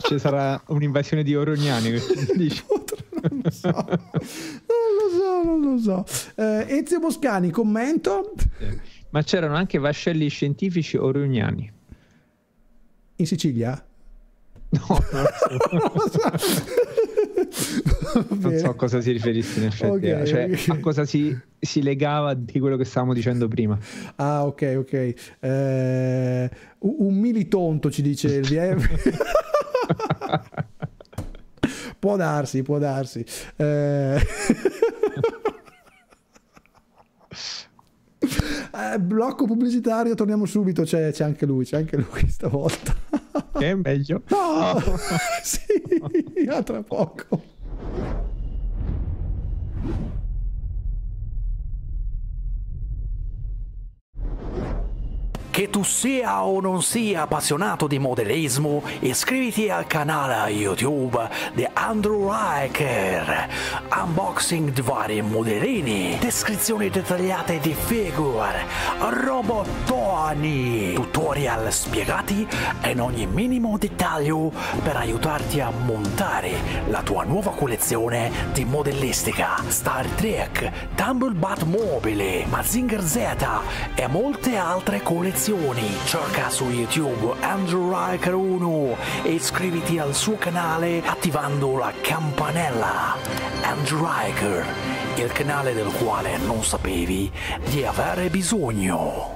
Ci sarà un'invasione di oro dici? non lo so, non lo so, non lo so. Eh, Ezio Boscani, commento? Sì. Eh ma c'erano anche vascelli scientifici o oriuniani. In Sicilia? No, non so. non so a cosa si riferisse in effetti, okay, eh. cioè okay. a cosa si, si, legava di quello che stavamo dicendo prima. Ah, ok, ok. Eh, un militonto ci dice il DM. può darsi, può darsi. Eh... Eh, blocco pubblicitario, torniamo subito. C'è, c'è, anche lui, c'è anche lui stavolta. Che è meglio. No! no. sì, a tra poco. Che tu sia o non sia appassionato di modellismo, iscriviti al canale YouTube di Andrew Riker. Unboxing di vari modellini, descrizioni dettagliate di figure, robotoni, tutorial spiegati in ogni minimo dettaglio per aiutarti a montare la tua nuova collezione di modellistica, Star Trek, Tumble Bat Mobile, Mazinger Z e molte altre collezioni informazioni cerca su YouTube Andrew Riker 1 e iscriviti al suo canale attivando la campanella. Andrew Riker, il canale del quale non sapevi di avere bisogno.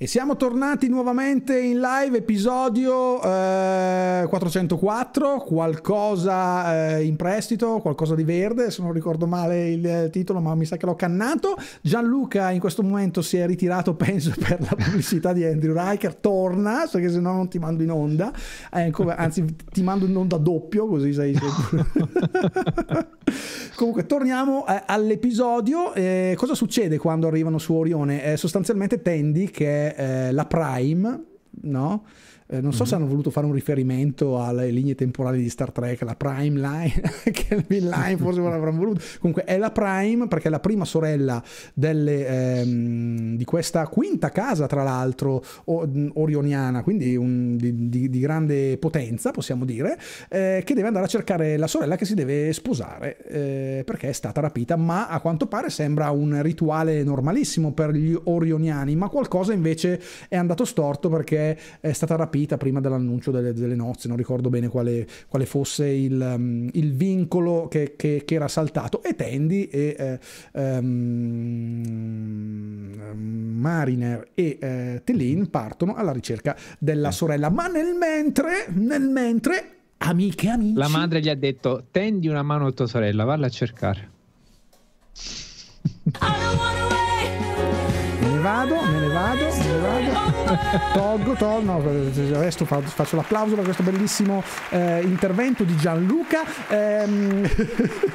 E siamo tornati nuovamente in live, episodio eh, 404, qualcosa eh, in prestito, qualcosa di verde, se non ricordo male eh, il titolo, ma mi sa che l'ho cannato. Gianluca in questo momento si è ritirato, penso, per la pubblicità di Andrew Riker, torna, che se no non ti mando in onda, eh, anzi ti mando in onda doppio, così sei sicuro. Comunque torniamo eh, all'episodio, eh, cosa succede quando arrivano su Orione? sostanzialmente Tendi che è eh, la Prime, no? Eh, non so mm-hmm. se hanno voluto fare un riferimento alle linee temporali di Star Trek, la Prime Line, che Line forse non l'avranno voluto. Comunque è la Prime perché è la prima sorella delle, ehm, di questa quinta casa, tra l'altro, o, orioniana, quindi un, di, di, di, grande potenza, possiamo dire, eh, che deve andare a cercare la sorella che si deve sposare eh, perché è stata rapita, ma a quanto pare sembra un rituale normalissimo per gli orioniani, ma qualcosa invece è andato storto perché è stata rapita capita prima dell'annuncio delle, delle nozze, non ricordo bene quale, quale fosse il, um, il vincolo che, che, che, era saltato, e Tandy e eh, um, Mariner e eh, Tellin partono alla ricerca della eh. sorella, ma nel mentre, nel mentre, amiche, amici... La madre gli ha detto, tendi una mano a tua sorella, valla a cercare. I don't wanna vado, me ne vado, me ne vado. Tolgo, tolgo, no, adesso faccio l'applauso per questo bellissimo eh, intervento di Gianluca. Ehm...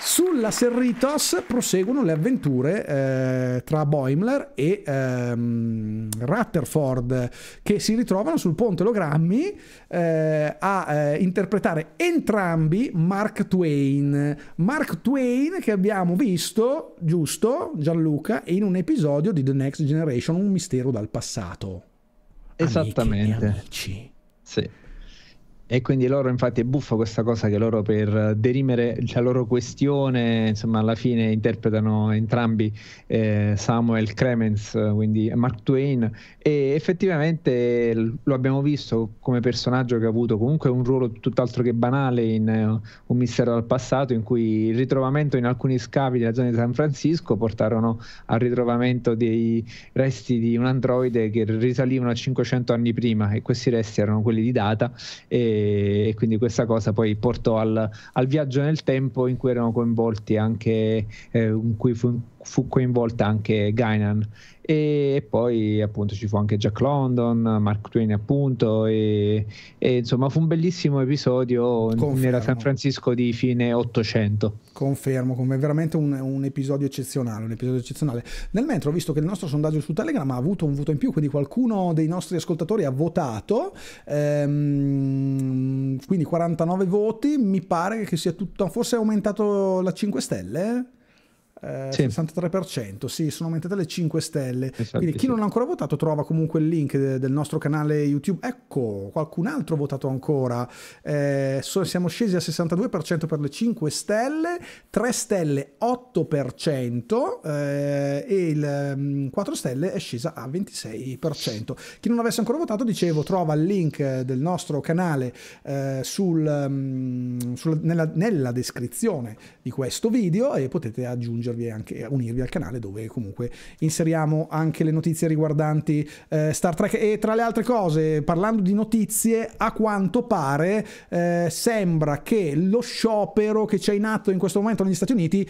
Sulla Serritos proseguono le avventure eh, tra Boimler e ehm, Rutherford che si ritrovano sul ponte Logrammi eh, a eh, interpretare entrambi Mark Twain. Mark Twain che abbiamo visto, giusto Gianluca, in un episodio di The Next Generation, un mistero dal passato. Esattamente. Amiche amici. Sì. E quindi loro, infatti, è buffo questa cosa che loro per derimere la loro questione, insomma, alla fine interpretano entrambi eh, Samuel Cremens, quindi Mark Twain, e effettivamente lo abbiamo visto come personaggio che ha avuto comunque un ruolo tutt'altro che banale in uh, Un mistero dal passato, in cui il ritrovamento in alcuni scavi della zona di San Francisco portarono al ritrovamento dei resti di un androide che risalivano a 500 anni prima, e questi resti erano quelli di Data. E, e, quindi questa cosa poi portò al, al, viaggio nel tempo in cui erano coinvolti anche eh, in cui fu, fu coinvolta anche Gainan e poi appunto ci fu anche Jack London, Mark Twain appunto e, e insomma fu un bellissimo episodio Confermo. nella San Francisco di fine 800. Confermo, come veramente un, un, episodio eccezionale, un episodio eccezionale. Nel mentre ho visto che il nostro sondaggio su Telegram ha avuto un voto in più, quindi qualcuno dei nostri ascoltatori ha votato, ehm, quindi 49 voti, mi pare che sia tutto, forse è aumentato la 5 stelle eh, sì. 63%, sì, sono aumentate le 5 stelle. Esatto, Quindi chi non ha ancora votato trova comunque il link de- del nostro canale YouTube. Ecco, qualcun altro ha votato ancora. Eh, so- siamo scesi a 62% per le 5 stelle, 3 stelle 8% eh, e il um, mm, 4 stelle è scesa a 26%. Chi non avesse ancora votato, dicevo, trova il link del nostro canale eh, sul, um, sulla, nella, nella descrizione di questo video e potete aggiungere aggiungervi anche, unirvi al canale dove comunque inseriamo anche le notizie riguardanti eh, Star Trek e tra le altre cose parlando di notizie a quanto pare eh, sembra che lo sciopero che c'è in atto in questo momento negli Stati Uniti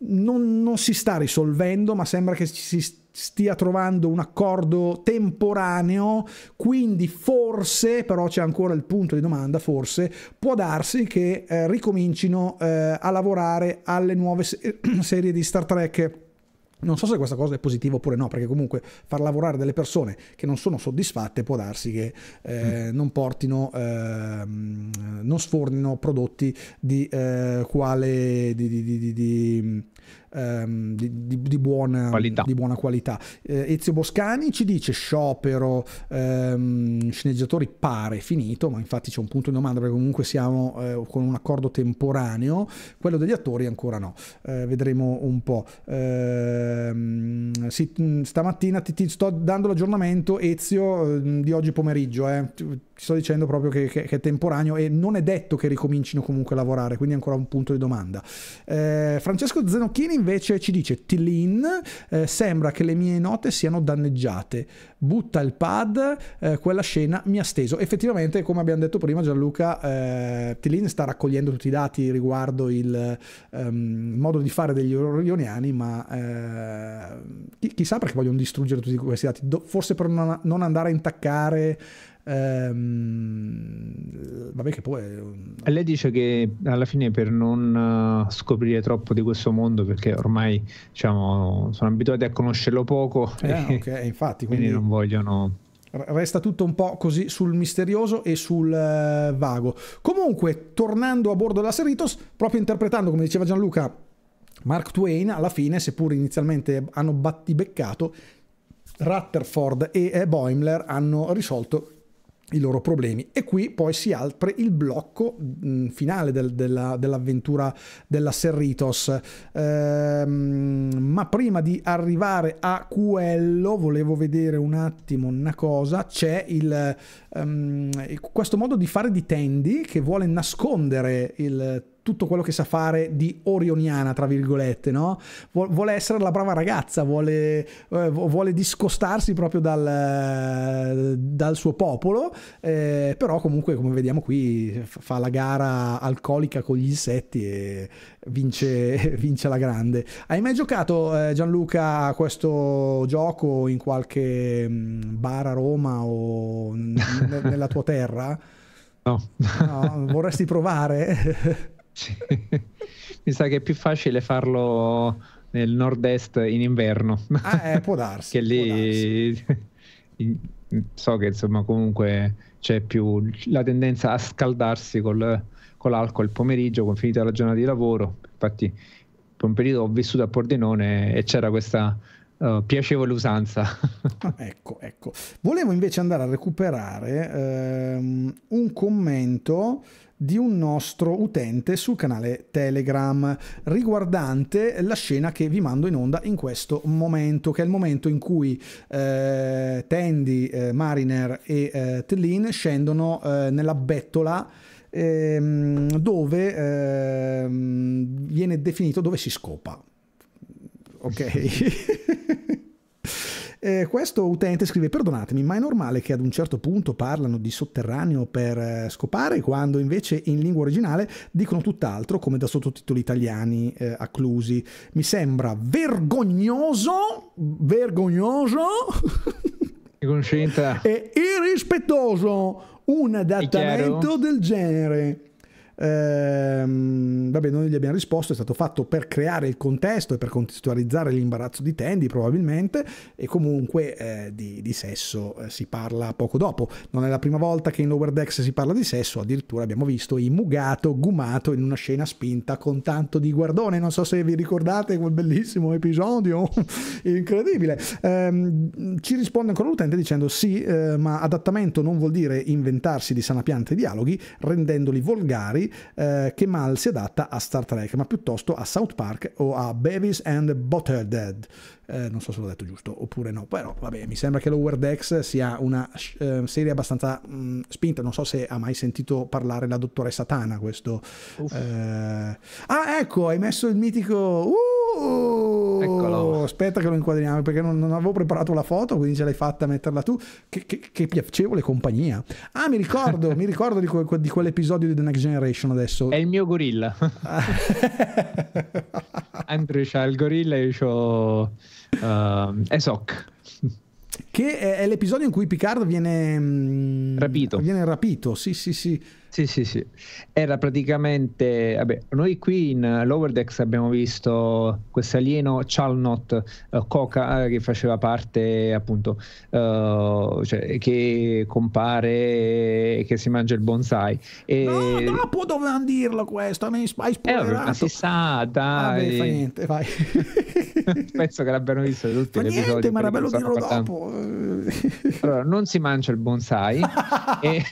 non, non si sta risolvendo, ma sembra che si stia trovando un accordo temporaneo, quindi forse, però c'è ancora il punto di domanda, forse può darsi che eh, ricomincino eh, a lavorare alle nuove se serie di Star Trek non so se questa cosa è positiva oppure no, perché comunque far lavorare delle persone che non sono soddisfatte può darsi che eh, mm. non portino, eh, non sfornino prodotti di eh, quale, di, di, di, ehm, di, di, di, buona, di, buona, qualità. Eh, Ezio Boscani ci dice sciopero, ehm, sceneggiatori pare finito, ma infatti c'è un punto di domanda perché comunque siamo eh, con un accordo temporaneo, quello degli attori ancora no, eh, vedremo un po'. Ehm, sì, stamattina ti, ti, sto dando l'aggiornamento Ezio ehm, di oggi pomeriggio, eh sto dicendo proprio che, che, che, è temporaneo e non è detto che ricomincino comunque a lavorare, quindi ancora un punto di domanda. Eh, Francesco Zanocchini invece ci dice, Tilin, eh, sembra che le mie note siano danneggiate, butta il pad, eh, quella scena mi ha steso. Effettivamente, come abbiamo detto prima Gianluca, eh, Tilin sta raccogliendo tutti i dati riguardo il ehm, modo di fare degli orioniani, ma eh, chissà perché vogliono distruggere tutti questi dati, Do forse per non, non andare a intaccare... Ehm, vabbè che poi... È... Eh, Lei dice che alla fine per non eh, scoprire troppo di questo mondo, perché ormai diciamo, sono abituati a conoscerlo poco, eh, e okay, infatti, quindi... quindi non vogliono... Resta tutto un po' così sul misterioso e sul uh, vago. Comunque, tornando a bordo della Serritos, proprio interpretando, come diceva Gianluca, Mark Twain, alla fine, seppur inizialmente hanno battibeccato, Rutherford e Boimler hanno risolto i loro problemi e qui poi si apre il blocco mh, mm, finale del, della, dell'avventura della Serritos ehm, ma prima di arrivare a quello volevo vedere un attimo una cosa c'è il, um, questo modo di fare di Tandy che vuole nascondere il tutto quello che sa fare di orioniana, tra virgolette, no? Vuole essere la brava ragazza, vuole, eh, vuole discostarsi proprio dal, dal suo popolo, eh, però comunque, come vediamo qui, fa la gara alcolica con gli insetti e vince, vince la grande. Hai mai giocato, eh, Gianluca, a questo gioco in qualche mm, bar a Roma o nella tua terra? No. no vorresti provare? Sì. Mi sa che è più facile farlo nel nord-est in inverno. Ah, eh, può darsi. che lì darsi. so che insomma comunque c'è più la tendenza a scaldarsi col, con l'alcol il pomeriggio, con finita la giornata di lavoro. Infatti per un periodo ho vissuto a Pordenone e c'era questa Uh, piacevole usanza. Ah, ecco, ecco. Volevo invece andare a recuperare ehm, un commento di un nostro utente sul canale Telegram riguardante la scena che vi mando in onda in questo momento, che è il momento in cui eh, Tandy, eh, Mariner e eh, Tellin scendono eh, nella bettola ehm, dove ehm, viene definito dove si scopa. Ok. Eh, questo utente scrive, perdonatemi, ma è normale che ad un certo punto parlano di sotterraneo per eh, scopare, quando invece in lingua originale dicono tutt'altro, come da sottotitoli italiani eh, acclusi. Mi sembra vergognoso, vergognoso. e irrispettoso un adattamento del genere. Ehm, vabbè, noi gli abbiamo risposto, è stato fatto per creare il contesto e per contestualizzare l'imbarazzo di Tandy probabilmente e comunque eh, di, di, sesso eh, si parla poco dopo. Non è la prima volta che in Lower Decks si parla di sesso, addirittura abbiamo visto Imugato, Gumato in una scena spinta con tanto di guardone, non so se vi ricordate quel bellissimo episodio, incredibile. Ehm, ci risponde ancora l'utente dicendo sì, eh, ma adattamento non vuol dire inventarsi di sana pianta i dialoghi, rendendoli volgari eh, che mal si adatta a Star Trek, ma piuttosto a South Park o a Babies and Butterdead. Eh, non so se l'ho detto giusto oppure no, però vabbè, mi sembra che Lower Decks sia una eh, serie abbastanza mh, mm, spinta. Non so se ha mai sentito parlare la dottoressa Tana. Questo, eh. ah, ecco, hai messo il mitico. Uh! Eccolo. Oh, aspetta che lo inquadriamo perché non, non, avevo preparato la foto, quindi ce l'hai fatta metterla tu. Che, che, che piacevole compagnia. Ah, mi ricordo, mi ricordo di, que, di, quell'episodio di The Next Generation adesso. È il mio gorilla. Andrew c'ha il gorilla e io ho uh, ehm, Esoc che è, l'episodio in cui Picard viene mm, rapito. Viene rapito, sì, sì, sì. Sì, sì, sì. Era praticamente. Vabbè, noi qui in Lowerdex abbiamo visto questo alieno Chalnot uh, eh, Coca eh, che faceva parte appunto, uh, cioè, che compare e che si mangia il bonsai. E... No, dopo dovevano dirlo questo. Mi hai spoilerato. Eh, si sa, dai. Vabbè, ah, fa niente, vai. Penso che l'abbiano visto tutti. Fa niente, ma era bello dirlo dopo. Allora, non si mangia il bonsai. e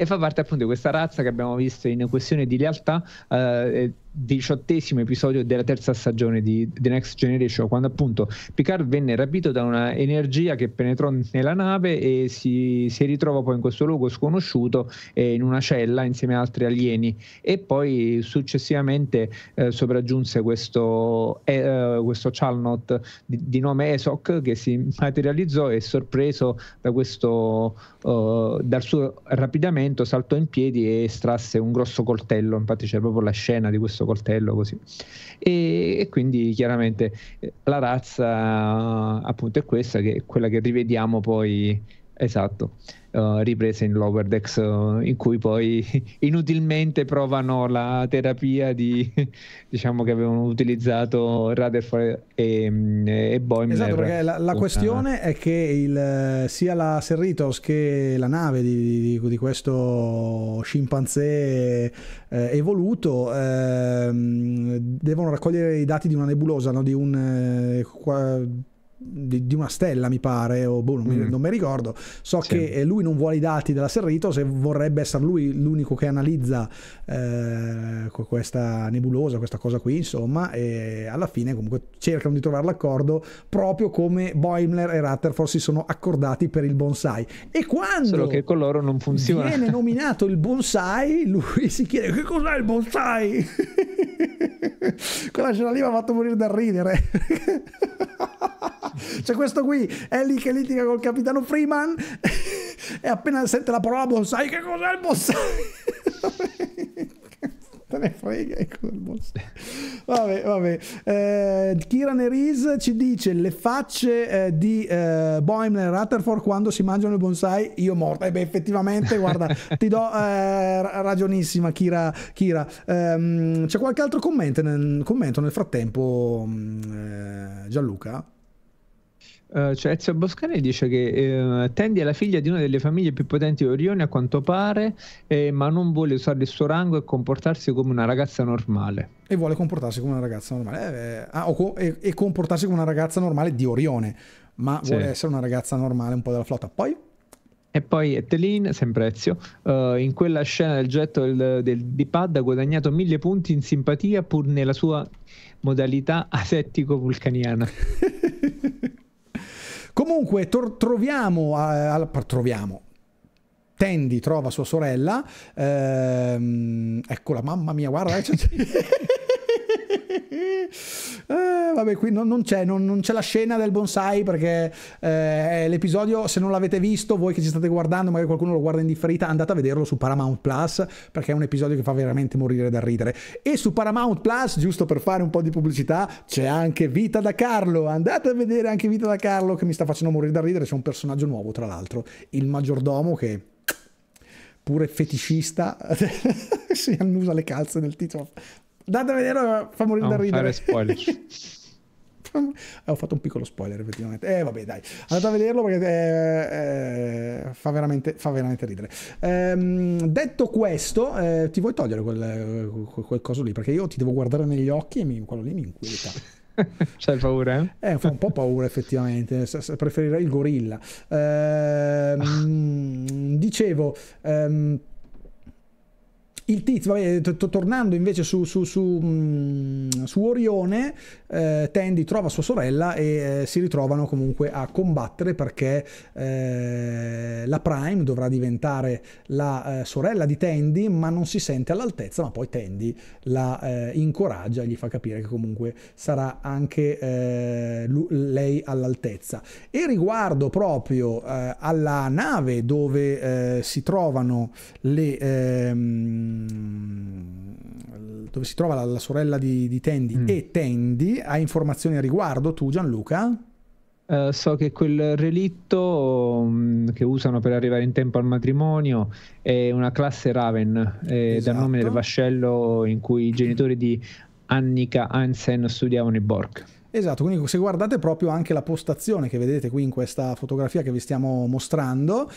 e fa parte appunto di questa razza che abbiamo visto in questione di lealtà. Eh, diciottesimo episodio della terza stagione di The Next Generation, quando appunto Picard venne rapito da una energia che penetrò nella nave e si, si ritrova poi in questo luogo sconosciuto eh, in una cella insieme ad altri alieni e poi successivamente eh, sopraggiunse questo, eh, eh questo Chalnot di, di, nome Esok che si materializzò e sorpreso da questo, uh, dal suo rapidamento saltò in piedi e estrasse un grosso coltello, infatti c'è proprio la scena di questo questo coltello così. E, e quindi chiaramente eh, la razza appunto è questa, che è quella che rivediamo poi Esatto, uh, riprese in Lower Decks uh, in cui poi inutilmente provano la terapia di, diciamo che avevano utilizzato Rutherford e, mm, e Boimler. Esatto, perché la, la ah. questione è che il, eh, sia la Serritos che la nave di, di, di questo scimpanzé eh, evoluto eh, devono raccogliere i dati di una nebulosa, no? di un... Eh, di, di, una stella, mi pare, o boh, non, mi, mm. non mi ricordo. So sì. che eh, lui non vuole i dati della Serrito, se vorrebbe essere lui l'unico che analizza eh, questa nebulosa, questa cosa qui, insomma, e alla fine comunque cercano di trovare l'accordo proprio come Boimler e Rutherford si sono accordati per il bonsai. E quando Solo che con loro non funziona. viene nominato il bonsai, lui si chiede che cos'è il bonsai? Quella scena lì mi ha fatto morire dal ridere. C'è questo qui, è lì che litiga col capitano Freeman e appena sente la parola bonsai, che cos'è il bonsai? te ne frega vabbè vabbè eh, Kiran Eris ci dice le facce eh, di eh, Boimler e Rutherford quando si mangiano il bonsai io morta e eh beh effettivamente guarda ti do eh, ragionissima Kira, Kira. Ehm, c'è qualche altro commento nel, commento nel frattempo mm, eh, Gianluca eh, cioè Ezio Boscani dice che eh, Tendi è la figlia di una delle famiglie più potenti di Orione a quanto pare, eh, ma non vuole usare il suo rango e comportarsi come una ragazza normale. E vuole comportarsi come una ragazza normale. Eh, eh ah, co- e, e, comportarsi come una ragazza normale di Orione, ma sì. vuole essere una ragazza normale un po' della flotta. Poi? E poi Etelin, sempre Ezio, uh, in quella scena del getto del, del, di Pad ha guadagnato mille punti in simpatia pur nella sua modalità asettico-vulcaniana. Comunque tor- troviamo, a, eh, a, troviamo, Tendi trova sua sorella, ehm, eccola, mamma mia, guarda, eh, Eh, vabbè, qui non, non c'è, non, non c'è la scena del bonsai perché eh, l'episodio, se non l'avete visto, voi che ci state guardando, magari qualcuno lo guarda in differita, andate a vederlo su Paramount Plus perché è un episodio che fa veramente morire dal ridere. E su Paramount Plus, giusto per fare un po' di pubblicità, c'è anche Vita da Carlo. Andate a vedere anche Vita da Carlo che mi sta facendo morire dal ridere. C'è un personaggio nuovo, tra l'altro, il maggiordomo che pure feticista si annusa le calze nel titolo Andate a vedere, fa morire da ridere. Fare spoiler. Eh, ho fatto un piccolo spoiler effettivamente eh vabbè dai andate a vederlo perché eh, eh, fa, veramente, fa, veramente, ridere ehm, detto questo eh, ti vuoi togliere quel, quel, quel, coso lì perché io ti devo guardare negli occhi e mi, quello lì mi inquieta C'hai paura? Eh? eh, fa un po' paura effettivamente, preferirei il gorilla. Ehm, Dicevo, ehm, il tizio, vabbè, eh, t- tornando invece su, su, su, mh, mm, su Orione, eh, Tandy trova sua sorella e eh, si ritrovano comunque a combattere perché eh, la Prime dovrà diventare la eh, sorella di Tandy, ma non si sente all'altezza, ma poi Tandy la eh, incoraggia e gli fa capire che comunque sarà anche lui, lei all'altezza. E riguardo proprio alla nave dove si trovano le... Ehm, Ehm, dove si trova la, la sorella di, di Tendi mm. e Tandy hai informazioni a riguardo tu Gianluca? Uh, so che quel relitto um, che usano per arrivare in tempo al matrimonio è una classe Raven, eh, esatto. dal nome del vascello in cui i genitori di Annika Hansen studiavano i Borg. Esatto, quindi se guardate proprio anche la postazione che vedete qui in questa fotografia che vi stiamo mostrando,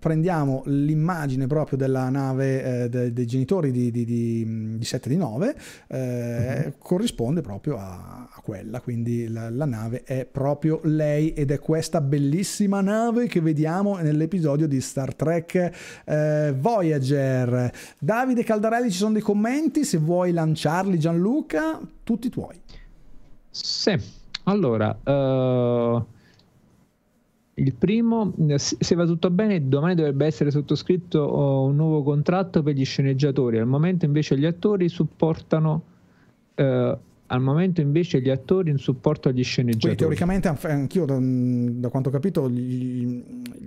prendiamo l'immagine proprio della nave eh, de, dei genitori di, di, di, di 7 di 9, eh, uh-huh. corrisponde proprio a, a quella, quindi la, la, nave è proprio lei ed è questa bellissima nave che vediamo nell'episodio di Star Trek eh, Voyager. Davide Caldarelli ci sono dei commenti, se vuoi lanciarli Gianluca, tutti tuoi. Sì, allora, uh, il primo, se va tutto bene, domani dovrebbe essere sottoscritto eh, un nuovo contratto per gli sceneggiatori, al momento invece gli attori supportano... Uh, al momento invece gli attori in supporto agli sceneggiatori. Quindi, teoricamente, anch'io da, da quanto ho capito, gli,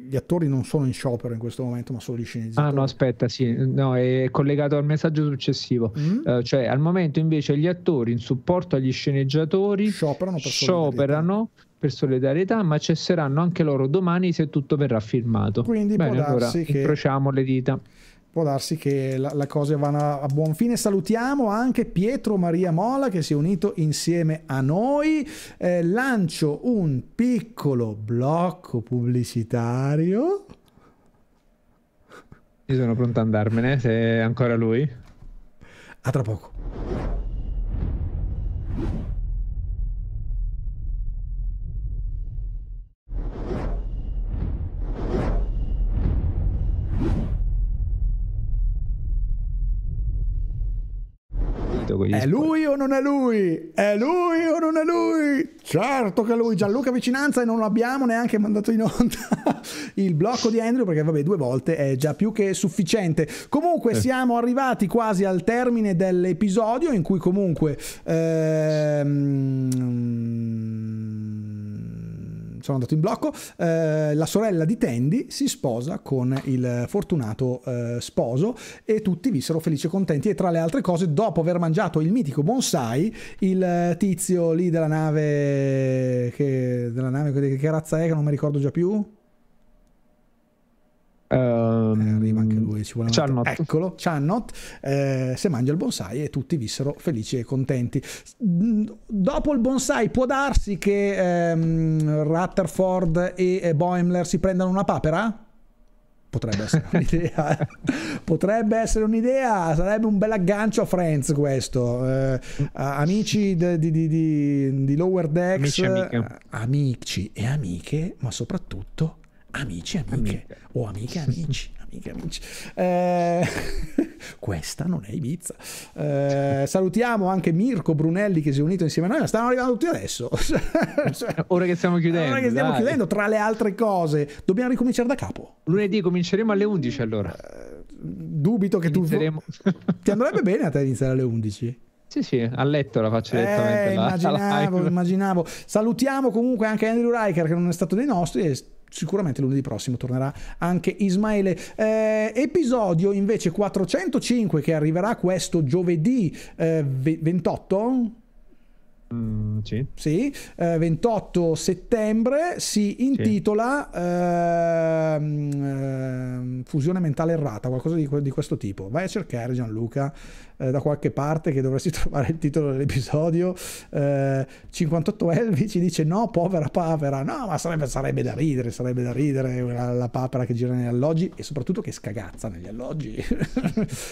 gli, attori non sono in sciopero in questo momento, ma solo gli sceneggiatori. Ah no, aspetta, sì, no, è collegato al messaggio successivo. Mm-hmm. Uh, cioè, al momento invece gli attori in supporto agli sceneggiatori scioperano per scioperano per solidarietà, ma cesseranno anche loro domani se tutto verrà firmato. Quindi Bene, può allora, che... incrociamo le dita può darsi che la, la cosa vada a buon fine. Salutiamo anche Pietro Maria Mola che si è unito insieme a noi. Eh, lancio un piccolo blocco pubblicitario. Io sono pronto ad andarmene, se è ancora lui. A tra poco. partito con gli È sport. lui o non è lui? È lui o non è lui? Certo che è lui, Gianluca Vicinanza e non abbiamo neanche mandato in onda il blocco di Andrew perché vabbè due volte è già più che sufficiente. Comunque eh. siamo arrivati quasi al termine dell'episodio in cui comunque... Ehm, sono andato in blocco, eh, la sorella di Tandy si sposa con il fortunato eh, sposo e tutti vissero felici e contenti e tra le altre cose dopo aver mangiato il mitico bonsai il eh, tizio lì della nave che, della nave che, che razza è che non mi ricordo già più Ehm, eh, arriva anche lui, ci vuole Charnot. Eccolo, Channot, eh, se mangia il bonsai e tutti vissero felici e contenti. Mm, dopo il bonsai può darsi che ehm, Rutherford e Boimler si prendano una papera? Potrebbe essere un'idea. Potrebbe essere un'idea. Sarebbe un bel aggancio a Friends questo. Eh, amici di, di, di, di, Lower Decks. Amici, eh, amici e amiche, ma soprattutto amici, amiche o amiche, amici, amiche, amici. Eh, questa non è Ibiza. Eh, salutiamo anche Mirko Brunelli che si è unito insieme a noi, ma stanno arrivando tutti adesso. Ora che stiamo chiudendo. Ora che stiamo dai. chiudendo, tra le altre cose, dobbiamo ricominciare da capo. Lunedì cominceremo alle 11 eh, allora. dubito che Inizieremo. tu... Ti andrebbe bene a te iniziare alle 11? Sì, sì, a letto la faccio direttamente. Eh, là, immaginavo, immaginavo. Salutiamo comunque anche Andrew Riker che non è stato dei nostri e sicuramente lunedì prossimo tornerà anche Ismaele. Eh, episodio invece 405 che arriverà questo giovedì eh, 28. Mm, sì. sì. Eh, 28 settembre si intitola sì. Ehm, eh, Fusione mentale errata, qualcosa di, di, questo tipo. Vai a cercare Gianluca eh, da qualche parte che dovresti trovare il titolo dell'episodio. 58 eh, Elvi ci dice no, povera papera, no, ma sarebbe, sarebbe, da ridere, sarebbe da ridere la, la papera che gira negli alloggi e soprattutto che scagazza negli alloggi,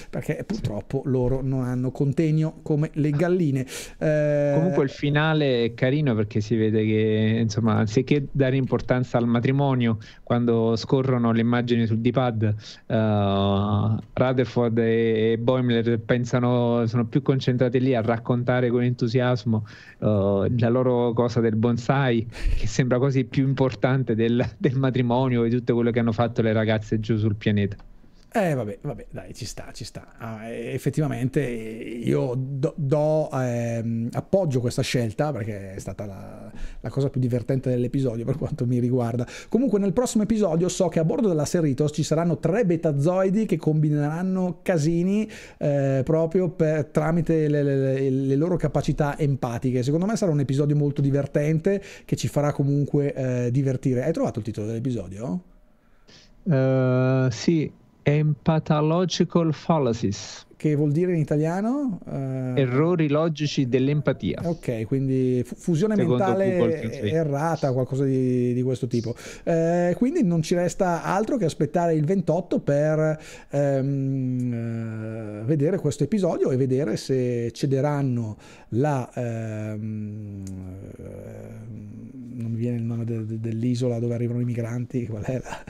perché purtroppo loro non hanno contegno come le galline. Eh, Comunque il finale è carino perché si vede che, insomma, anziché dare importanza al matrimonio, quando scorrono le immagini sul D-pad, uh, Rutherford e, e Boimler pensano, sono più concentrati lì a raccontare con entusiasmo uh, la loro cosa del bonsai, che sembra quasi più importante del, del matrimonio e tutto quello che hanno fatto le ragazze giù sul pianeta. Eh vabbè, vabbè, dai, ci sta, ci sta. Ah, effettivamente io do, do ehm, appoggio questa scelta perché è stata la, la, cosa più divertente dell'episodio per quanto mi riguarda. Comunque nel prossimo episodio so che a bordo della Serritos ci saranno tre betazoidi che combineranno casini eh, proprio per, tramite le, le, le, loro capacità empatiche. Secondo me sarà un episodio molto divertente che ci farà comunque eh, divertire. Hai trovato il titolo dell'episodio? Uh, sì, Empathological fallacies. Che vuol dire in italiano? Uh... Errori logici dell'empatia. Ok, quindi fusione Secondo mentale errata, qualcosa di, di questo tipo. Eh, quindi non ci resta altro che aspettare il 28 per ehm, eh, vedere questo episodio e vedere se cederanno la... Ehm, eh, non mi viene il nome de- de- dell'isola dove arrivano i migranti, qual è la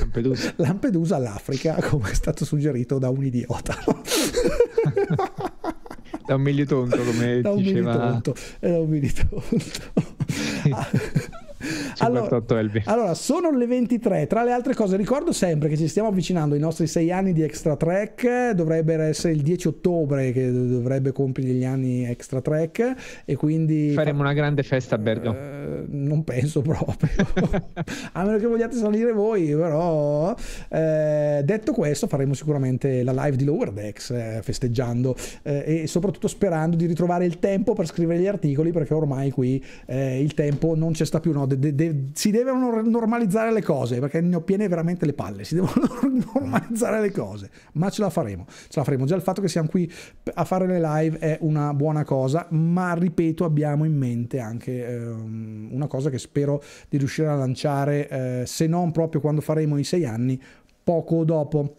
Lampedusa. Lampedusa all'Africa, come è stato suggerito da un idiota. da un militonto, come da diceva. Militonto, eh, da un militonto. Ah, allora, allora, sono le 23. Tra le altre cose, ricordo sempre che ci stiamo avvicinando ai nostri sei anni di Extra Track. Dovrebbe essere il 10 ottobre che dovrebbe compiere gli anni Extra Track. E quindi faremo fa... una grande festa a Bergamo. Eh, non penso proprio, a meno che vogliate salire voi. Però, eh, detto questo, faremo sicuramente la live di Lower Decks eh, festeggiando eh, e soprattutto sperando di ritrovare il tempo per scrivere gli articoli perché ormai qui eh, il tempo non c'è sta più. No? de, de, si devono normalizzare le cose, perché ne ho piene veramente le palle, si devono normalizzare le cose, ma ce la faremo, ce la faremo. Già il fatto che siamo qui a fare le live è una buona cosa, ma ripeto abbiamo in mente anche ehm, una cosa che spero di riuscire a lanciare, eh, se non proprio quando faremo i sei anni, poco dopo.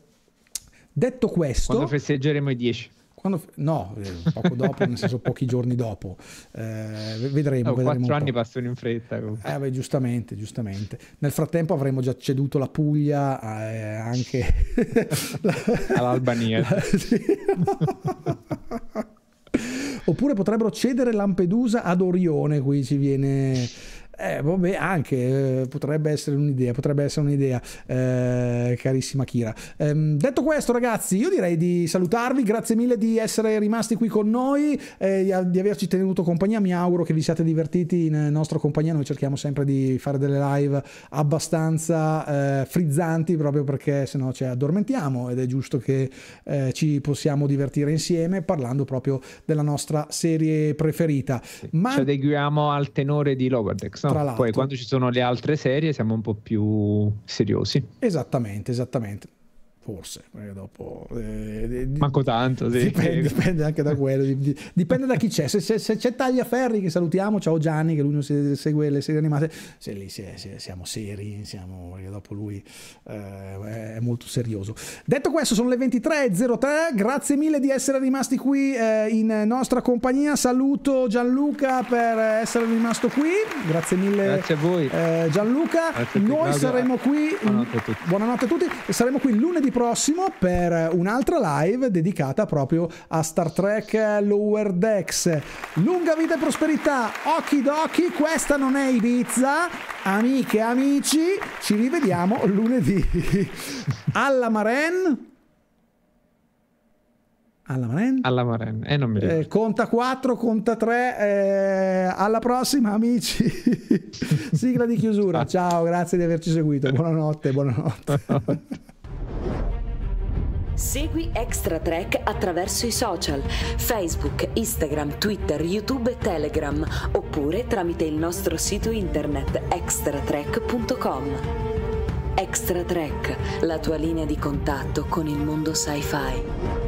Detto questo... Quando festeggeremo i dieci quando, no, eh, poco dopo, nel senso pochi giorni dopo. Eh, vedremo. No, oh, vedremo quattro anni passano in fretta. Comunque. Eh, beh, giustamente, giustamente. Nel frattempo avremo già ceduto la Puglia eh, anche all'Albania. sì. Oppure potrebbero cedere Lampedusa ad Orione, qui ci viene eh, vabbè, boh, anche eh, potrebbe essere un'idea, potrebbe essere un'idea, eh, carissima Kira. Ehm, detto questo, ragazzi, io direi di salutarvi. Grazie mille di essere rimasti qui con noi, eh, di, di, averci tenuto compagnia. Mi auguro che vi siate divertiti in nostra compagnia. Noi cerchiamo sempre di fare delle live abbastanza eh, frizzanti, proprio perché se no ci addormentiamo ed è giusto che eh, ci possiamo divertire insieme parlando proprio della nostra serie preferita. Ma... Ci adeguiamo al tenore di No? Certo. Tra l'altro. Poi quando ci sono le altre serie siamo un po' più seriosi. Esattamente, esattamente forse, dopo... Eh, Manco tanto, sì. dipende, dipende, anche da quello, dipende da chi c'è. Se, se, se, c'è Tagliaferri che salutiamo, ciao Gianni che lui non si, segue le serie animate, se lì se, siamo seri, siamo, perché dopo lui eh, è molto serioso. Detto questo sono le 23.03, grazie mille di essere rimasti qui eh, in nostra compagnia, saluto Gianluca per essere rimasto qui, grazie mille. Grazie a voi. Eh, Gianluca, grazie noi saremo qui, buonanotte a tutti, saremo qui lunedì prossimo prossimo per un'altra live dedicata proprio a Star Trek Lower Decks. Lunga vita e prosperità, occhi d'occhi, questa non è Ibiza. Amiche e amici, ci rivediamo lunedì. Alla Maren. Alla Maren? Alla Maren, eh, non mi Eh, conta 4, conta 3, eh, alla prossima amici. Sigla di chiusura, ciao, grazie di averci seguito, buonanotte, buonanotte. Segui Extra Track attraverso i social, Facebook, Instagram, Twitter, YouTube e Telegram, oppure tramite il nostro sito internet extratrack.com. Extra Track, la tua linea di contatto con il mondo sci-fi.